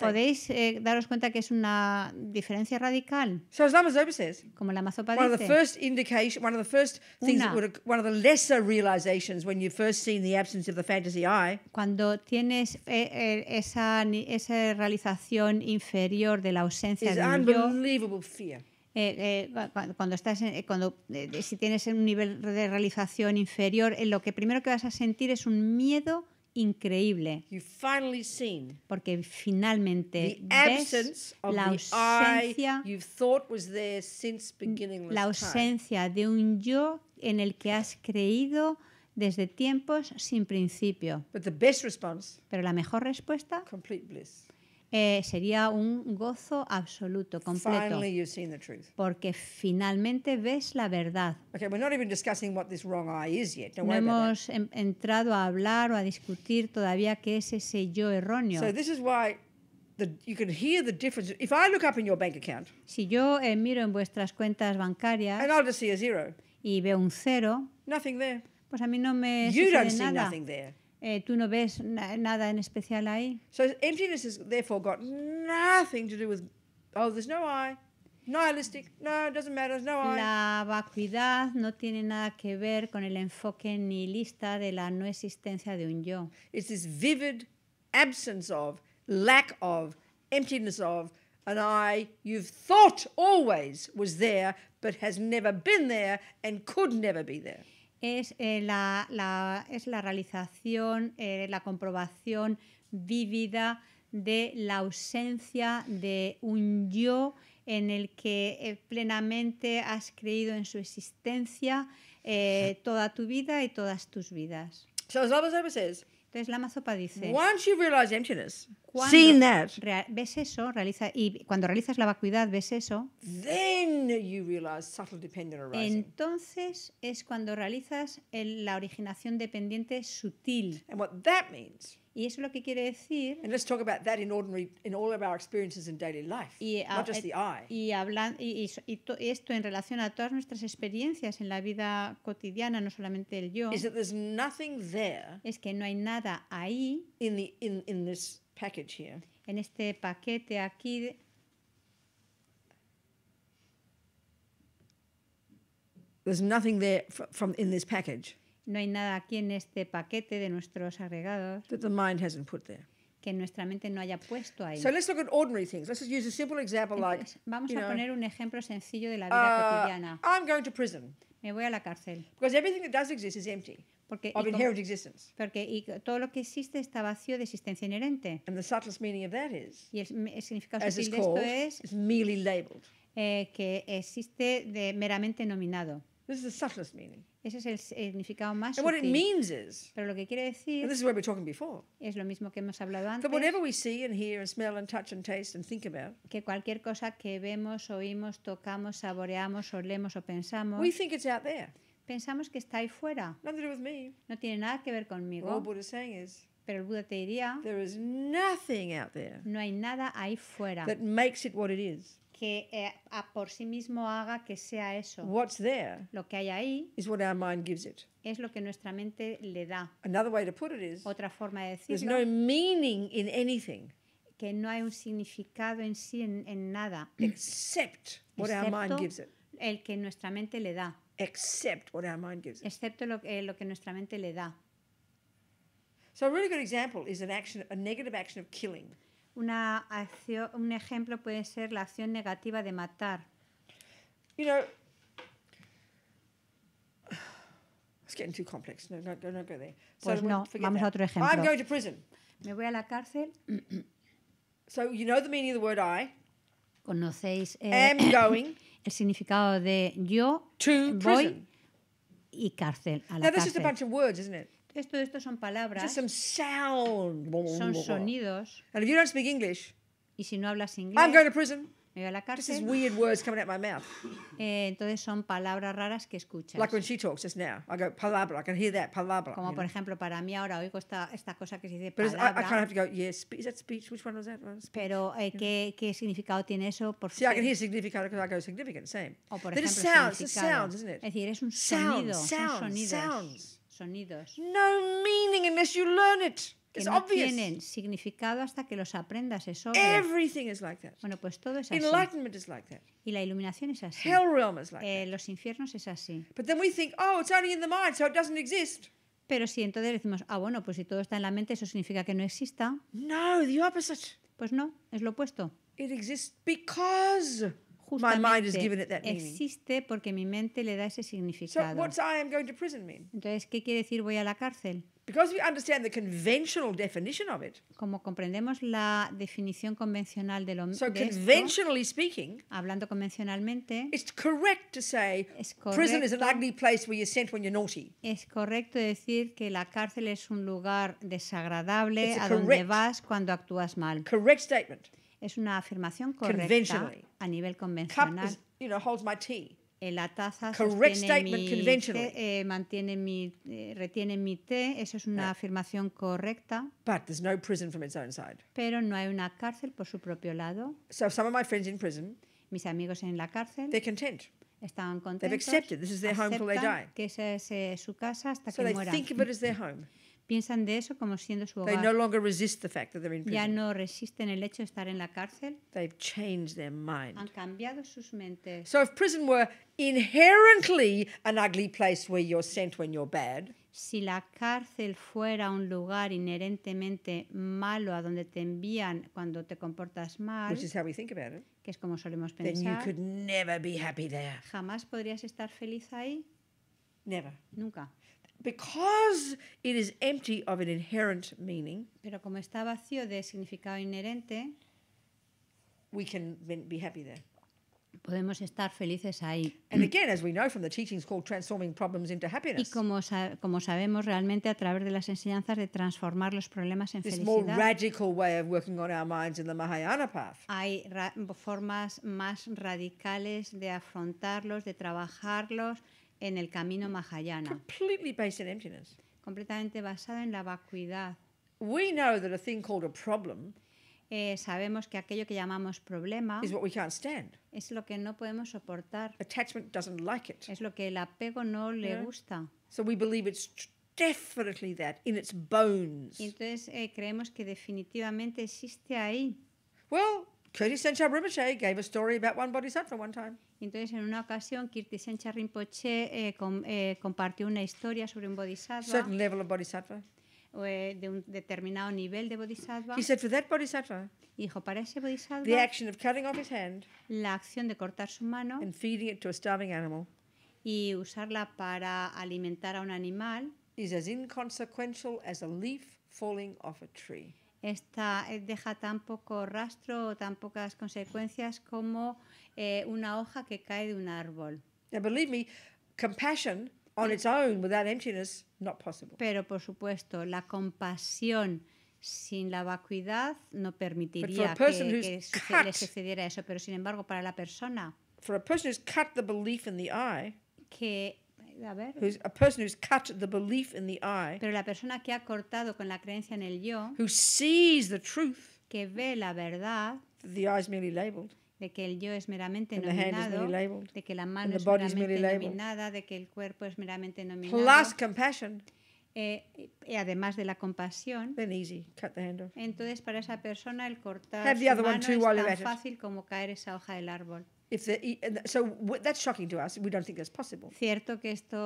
Podéis eh, daros cuenta que es una diferencia radical. como la mazopa dice, one of Cuando tienes eh, eh, esa, esa realización inferior de la ausencia de unbelievable cuando estás cuando si tienes un nivel de realización inferior, lo que primero que vas a sentir es un miedo increíble. Porque finalmente ves la ausencia, la ausencia de un yo en el que has creído desde tiempos sin principio. Pero la mejor respuesta, complete bliss eh, sería un gozo absoluto, completo. Porque finalmente ves la verdad. no hemos em, entrado a hablar o a discutir todavía qué es ese yo erróneo. si yo eh, miro en vuestras cuentas bancarias, y veo un cero, Pues a mí no me you nada. Eh, tú no ves na nada en especial ahí. So emptiness has therefore got nothing to do with oh there's no I, nihilistic, no it doesn't matter, there's no I. La vacuidad no tiene nada que ver con el enfoque nihilista de la no existencia de un yo. It's this vivid absence of, lack of, emptiness of an I you've thought always was there but has never been there and could never be there. es, eh, la, la, es la, realización, eh, la comprobación vívida de la ausencia de un yo en el que eh, plenamente has creído en su existencia toda tu vida y todas tus vidas. ¿Los entonces la mazopa dice... Once you realize emptiness, seeing that, ves eso, realiza, y cuando realizas la vacuidad, ves eso, then you realize subtle dependent arising. entonces es cuando realizas el- la originación dependiente sutil. And what that means y eso lo que quiere decir. And let's talk about that in ordinary, in all of our experiences in daily life, y, not just the I. Eh, y, hablan, y, y, to, esto en relación a todas nuestras experiencias en la vida cotidiana, no solamente el yo. Is that there's nothing there. Es que no hay nada ahí. In the in in this package here. En este paquete aquí. De, There's nothing there from in this package. No hay nada aquí en este paquete de nuestros agregados that the mind hasn't put there. que nuestra mente no haya puesto ahí. So let's look at ordinary things. Let's just use a simple example like vamos a know, poner un ejemplo sencillo de la vida uh, cotidiana. I'm going to prison. Me voy a la cárcel. Because everything that does exist is empty. Porque, of inherent existence. porque y todo lo que existe está vacío de existencia inherente. And the subtlest meaning of that is, y el, el significado sutil de esto es, is merely labeled. Eh, que existe de meramente nominado. This is the subtlest meaning. Ese es el significado más what it means is, Pero lo que quiere decir what before, es lo mismo que hemos hablado antes, que cualquier cosa que vemos, oímos, tocamos, saboreamos, olemos o pensamos, pensamos que está ahí fuera. No tiene nada que ver conmigo. pero el Buda te diría, there is nothing out there no hay nada ahí fuera that makes it what it is que eh, a por sí mismo haga que sea eso. What's there lo que hay ahí is what our mind gives it. es lo que nuestra mente le da. Another way to put it is, Otra forma de there's decirlo, no meaning in anything que no hay un significado en sí en, en nada, except what our mind gives it. el que nuestra mente le da, Except what our mind gives it. excepto lo, que- eh, lo que nuestra mente le da. So a really good example is an action, a negative action of killing. Una acción, un ejemplo puede ser la acción negativa de matar. You know, it's getting too complex. No, no, no, no go there. So pues no, vamos that. a otro ejemplo. I'm going to prison. Me voy a la cárcel. *clears throat* so you know the meaning of the word I. Conocéis eh, am *coughs* going el significado de yo to voy prison. y cárcel a la Now, cárcel. Now this is a bunch of words, isn't it? esto, de esto son palabras. Just some sound. Son sonidos. And if you don't speak English, y si no hablas inglés, I'm going to prison. Me voy a la cárcel. This is weird words coming out my mouth. *laughs* Eh, entonces son palabras raras que escuchas. Like when she talks just now, I go palabra. I can hear that palabra. Como por know? ejemplo para mí ahora oigo esta, esta cosa que se dice palabra. But I, I kind of have to go. Yes, yeah, is that speech? Which one was that? Speech. Pero eh, ¿qué, qué significado tiene eso? Por See, I can hear significado because I go significant. Same. O por But ejemplo sounds, sounds, isn't it? Es decir, es un sound, sonido. Sound, son sonidos. Sounds sonidos no meaning unless you learn it. que It's no tienen significado hasta que los aprendas, es obvio. Everything is like that. Bueno, pues todo es así. Enlightenment is like that. Y la iluminación es así. Hell realm is like Eh, that. los infiernos es así. But then we think, oh, it's only in the mind, so it doesn't exist. Pero si entonces decimos, ah, bueno, pues si todo está en la mente, eso significa que no exista. No, the opposite. Pues no, es lo opuesto. It exists because existe porque mi mente le da ese significado. Entonces, ¿qué quiere decir voy a la cárcel? Como comprendemos la definición convencional de lo so hablando convencionalmente, es correcto, decir que la cárcel es un lugar desagradable a, donde vas cuando actúas mal. Correct statement. Es una afirmación correcta a nivel convencional. Eh, la taza eh, eh, retiene mi té. Eso es una afirmación correcta. Pero no hay una cárcel por su propio lado. mis amigos en la cárcel. Estaban contentos. They've Que es su casa hasta que piensan de eso como siendo su hogar. They no longer resist the fact that they're in prison. Ya no resisten el hecho de estar en la cárcel. They've changed their mind. Han cambiado sus mentes. So if prison were inherently an ugly place where you're sent when you're bad. Si la cárcel fuera un lugar inherentemente malo a donde te envían cuando te comportas mal, which is how we think about it, que es como solemos pensar, then you could never be happy there. Jamás podrías estar feliz ahí. Never. Nunca because it is empty of an inherent meaning, pero como está vacío de significado inherente, we can be happy there. Podemos estar felices ahí. And again, as we know from the teachings called transforming problems into happiness. Y como, sa como sabemos realmente a través de las enseñanzas de transformar los problemas en This felicidad. This more radical way of working on our minds in the Mahayana path. Hay formas más radicales de afrontarlos, de trabajarlos en el camino Mahayana, completely based in emptiness. completamente basado en la vacuidad. We know that a thing called a problem Eh, sabemos que aquello que llamamos problema is what we can't stand. es lo que no podemos soportar, Attachment doesn't like it. es lo que el apego no le gusta. So we believe it's definitely that in its bones. Y entonces eh, creemos que definitivamente existe ahí. Well, Kirtisencha Rinpoche gave a story about one bodhisattva one time. Entonces, en una ocasión, Kirtisencha Rinpoche eh, eh, compartió una historia sobre un bodhisattva. Certain level of bodhisattva. Eh, de un determinado nivel de bodhisattva. He said, for that bodhisattva. dijo, para ese bodhisattva. The action of cutting off his hand. La acción de cortar su mano. And feeding it to a starving animal. Y usarla para alimentar a un animal. Is as inconsequential as a leaf falling off a tree esta, eh, deja tan poco rastro o tan pocas consecuencias como eh, una hoja que cae de un árbol. believe me, compassion on its own without emptiness not possible. Pero por supuesto, la compasión sin la vacuidad no permitiría que, sucediera eso. Pero sin embargo, para la persona for a person cut the belief in the eye, que a ver. a person who's cut the belief in the I. Pero la persona que ha cortado con la creencia en el yo. Who sees the truth. Que ve la verdad. The I is merely de que el yo es meramente nominado, de que la mano es meramente nominada, de que el cuerpo es meramente nominado. Plus compassion. Eh, y además de la compasión. easy, cut the hand off. Entonces para esa persona el cortar su mano es tan fácil como caer esa hoja del árbol. If the, so that's shocking to us. We don't think that's possible. Cierto que esto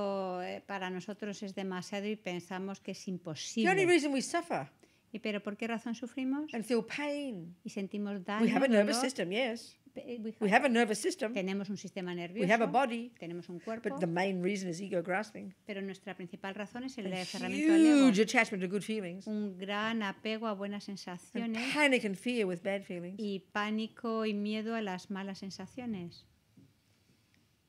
eh, para nosotros es demasiado y pensamos que es imposible. The only reason we suffer. ¿Y pero por qué razón sufrimos? And feel pain. Y sentimos daño. We have a nervous dolor. system, yes. Eh, we have, we have a nervous system. Tenemos un sistema nervioso. We have a body. Tenemos un cuerpo. But the main reason is ego grasping. Pero nuestra principal razón es el aferramiento al ego. Huge attachment to good feelings. Un gran apego a buenas sensaciones. And panic and fear with bad feelings. Y pánico y miedo a las malas sensaciones.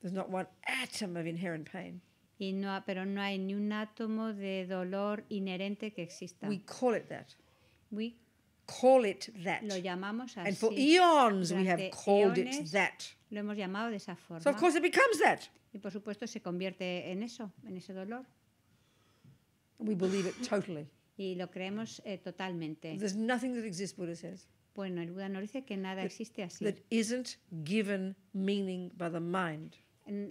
There's not one atom of inherent pain. Y no, pero no hay ni un átomo de dolor inherente que exista. We call it that. We call it that. Lo llamamos así. And for eons we have called it that. Lo hemos llamado de esa forma. So of course it becomes that. Y por supuesto se convierte en eso, en ese dolor. We believe it totally. y lo creemos eh, totalmente. There's nothing that exists, Buddha says. Bueno, el Buda no dice que nada that, existe así. That isn't given meaning by the mind.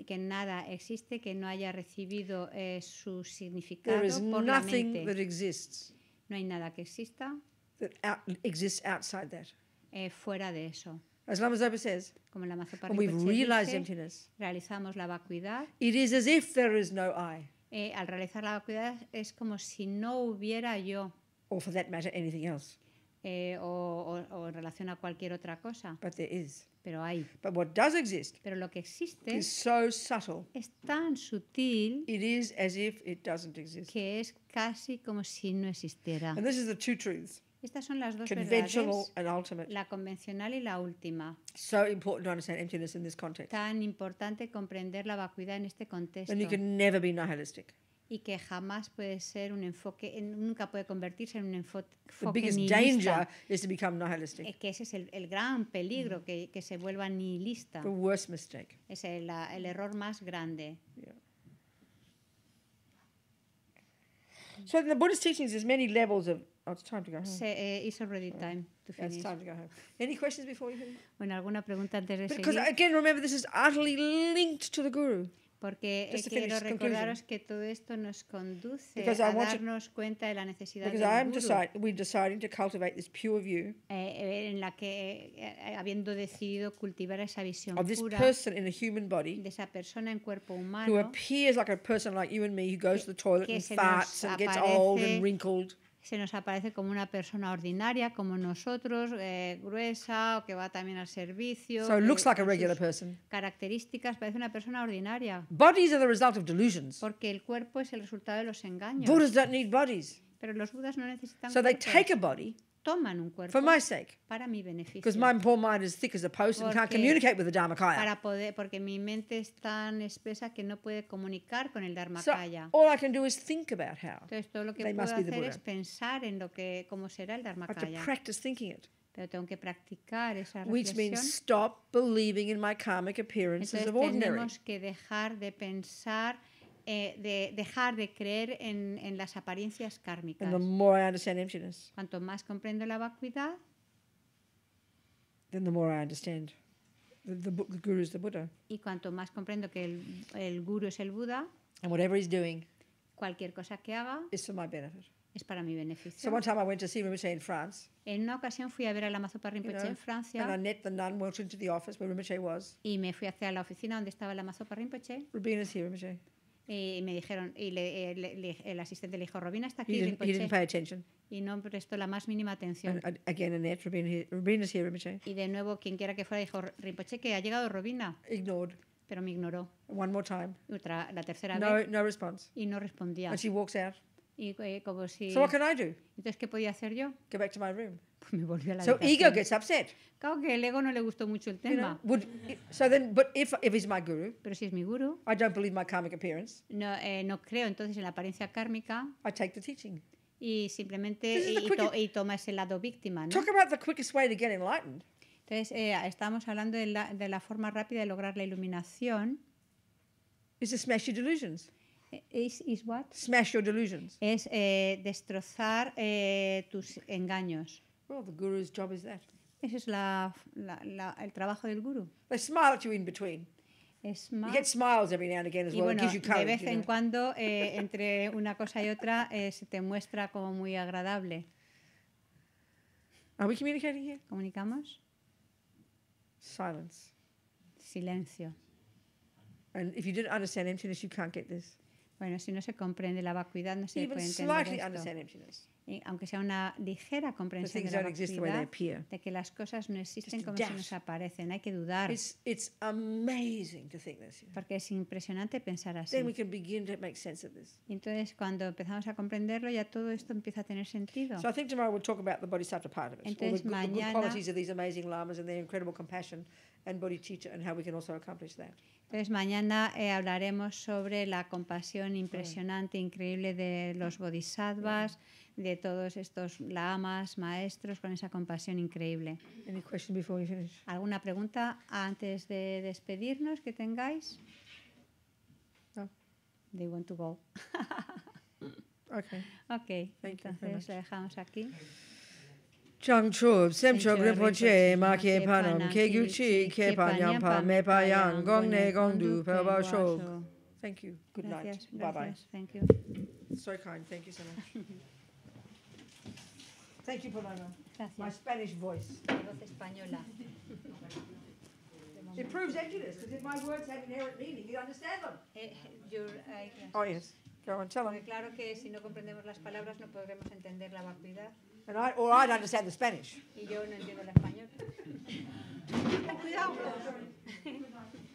que nada existe que no haya recibido eh, su significado There is por nothing la mente. That exists. No hay nada que exista that out, exists outside that. Eh, fuera de eso. As Lama Zopa says, Como Lama Zopa Y we've realized emptiness, realizamos la vacuidad. It is as if there is no I. Eh, al realizar la vacuidad es como si no hubiera yo. Or for that matter, anything else. Eh, o, o, o, en relación a cualquier otra cosa. But there is. Pero hay. But what does exist Pero lo que existe is so subtle, es tan sutil it is as if it doesn't exist. que es casi como si no existiera. And this is the two truths. Estas son las dos verdades, la convencional y la última. So important to understand emptiness in this context. Tan importante comprender la vacuidad en este contexto. And you can never be nihilistic. Y que jamás puede ser un enfoque, nunca puede convertirse en un enfoque The biggest nihilista. danger is to become nihilistic. Es eh, que ese es el, el gran peligro, mm. que, que se vuelva nihilista. The worst mistake. Es el, el error más grande. Yeah. So in the Buddhist teachings, there's many levels of Oh, it's time to go home. Se, uh, it's already yeah. time to finish. Yeah, it's time to go home. Any questions before we finish? Bueno, alguna pregunta antes de Because again, remember, this is utterly linked to the guru. Porque eh, quiero recordaros conclusion. que todo esto nos conduce because a darnos to, cuenta de la necesidad del I'm guru. Decide, we're deciding to cultivate this pure view eh, eh en la que, eh, eh, habiendo decidido cultivar esa visión of this pura person in a human body, de esa persona en cuerpo humano who appears like a person like you and me who goes que, to the toilet and farts and gets old and wrinkled se nos aparece como una persona ordinaria, como nosotros, eh, gruesa o que va también al servicio. So it eh, looks like a regular person. Características parece una persona ordinaria. Bodies are the result of delusions. Porque el cuerpo es el resultado de los engaños. Buddhas don't need bodies. Pero los budas no necesitan. So cuerpos. they take a body toman un cuerpo for my sake, para mi beneficio. Because my poor mind is thick as a post porque, and can't communicate with the Dharmakaya. Para poder, porque mi mente es tan espesa que no puede comunicar con el Dharmakaya. So all I can do is think about how. Entonces todo lo que puedo hacer es pensar en lo que cómo será el Dharmakaya. I have to practice thinking it. Pero tengo que practicar esa reflexión. Which means stop believing in my karmic appearances Entonces, of ordinary. Tenemos que dejar de pensar eh, de dejar de creer en, en las apariencias kármicas. Cuanto más comprendo la vacuidad, y cuanto más comprendo que el, el guru es el Buda, cualquier cosa que haga es para mi beneficio. En una ocasión fui a ver a la Mazopa Rinpoche en Francia y me fui hacia la oficina donde estaba la Mazopa Rinpoche. Y me dijeron, y le, eh, le, le, el asistente le dijo, Robina está aquí. He didn't, didn't pay attention. Y no prestó la más mínima atención. And, uh, again, Annette, Robin, is here, Rinpoche. Y de nuevo, quien quiera que fuera, dijo, Rinpoche, que ha llegado Robina. Ignored. Pero me ignoró. One more time. Otra, la tercera no, vez. No response. Y no respondía. And she walks out. Y eh, como si... So what can I do? Entonces, ¿qué podía hacer yo? Go back to my room. Pues *laughs* me volví a la so habitación. ego gets upset. Claro que el ego no le gustó mucho el You know? tema. Would, so then, but if, if he's my guru, Pero si es mi guru, I don't believe my karmic appearance. no, eh, no creo entonces en la apariencia kármica I take the teaching. y simplemente y, the to- y toma ese lado víctima. ¿no? Talk about the quickest way to get enlightened. Entonces, eh, estábamos hablando de la, de la forma rápida de lograr la iluminación. Is to smash your delusions. Eh, is, is what? Smash your delusions. Es eh, destrozar eh, tus engaños. Well, the guru's job is that. Ese es la, la, la, el trabajo del guru. They smile at you in between. Smile. You get smiles every now and again as y well. Bueno, gives you courage, de vez you know? en cuando, eh, entre una cosa y otra, eh, se te muestra como muy agradable. Are we communicating here? ¿Comunicamos? Silence. Silencio. And if you didn't understand emptiness, you can't get this. Bueno, si no se comprende la vacuidad, no se Even puede entender slightly esto. understand emptiness. Eh, aunque sea una ligera comprensión de, que las cosas no existen como se nos aparecen, hay que dudar. Porque es impresionante pensar así. entonces cuando empezamos a comprenderlo ya todo esto empieza a tener sentido. entonces, mañana, eh, hablaremos sobre la compasión mm. impresionante, increíble de los mm. bodhisattvas. Mm de todos estos lamas, maestros, con esa compasión increíble. Any question before we finish? ¿Alguna pregunta antes de despedirnos que tengáis? No. They want to go. *laughs* okay. Okay. Thank entonces la dejamos aquí. sem Changchub, Semcho ma Makie Panam, gyu chi Yampa, pan Yang, Gongne Gondu, Pelbao Shok. Thank you. Good night. Bye bye. Thank you. So kind. Thank you so much. *laughs* Thank you, Polona. My Spanish voice. It proves prejudice, because if my words have inherent meaning, you understand them. uh, oh, yes. Go on, tell them. Claro que si no comprendemos las palabras, no podremos entender la vacuidad. And I, or I'd understand the Spanish. Y yo no entiendo el español. *laughs* Cuidado.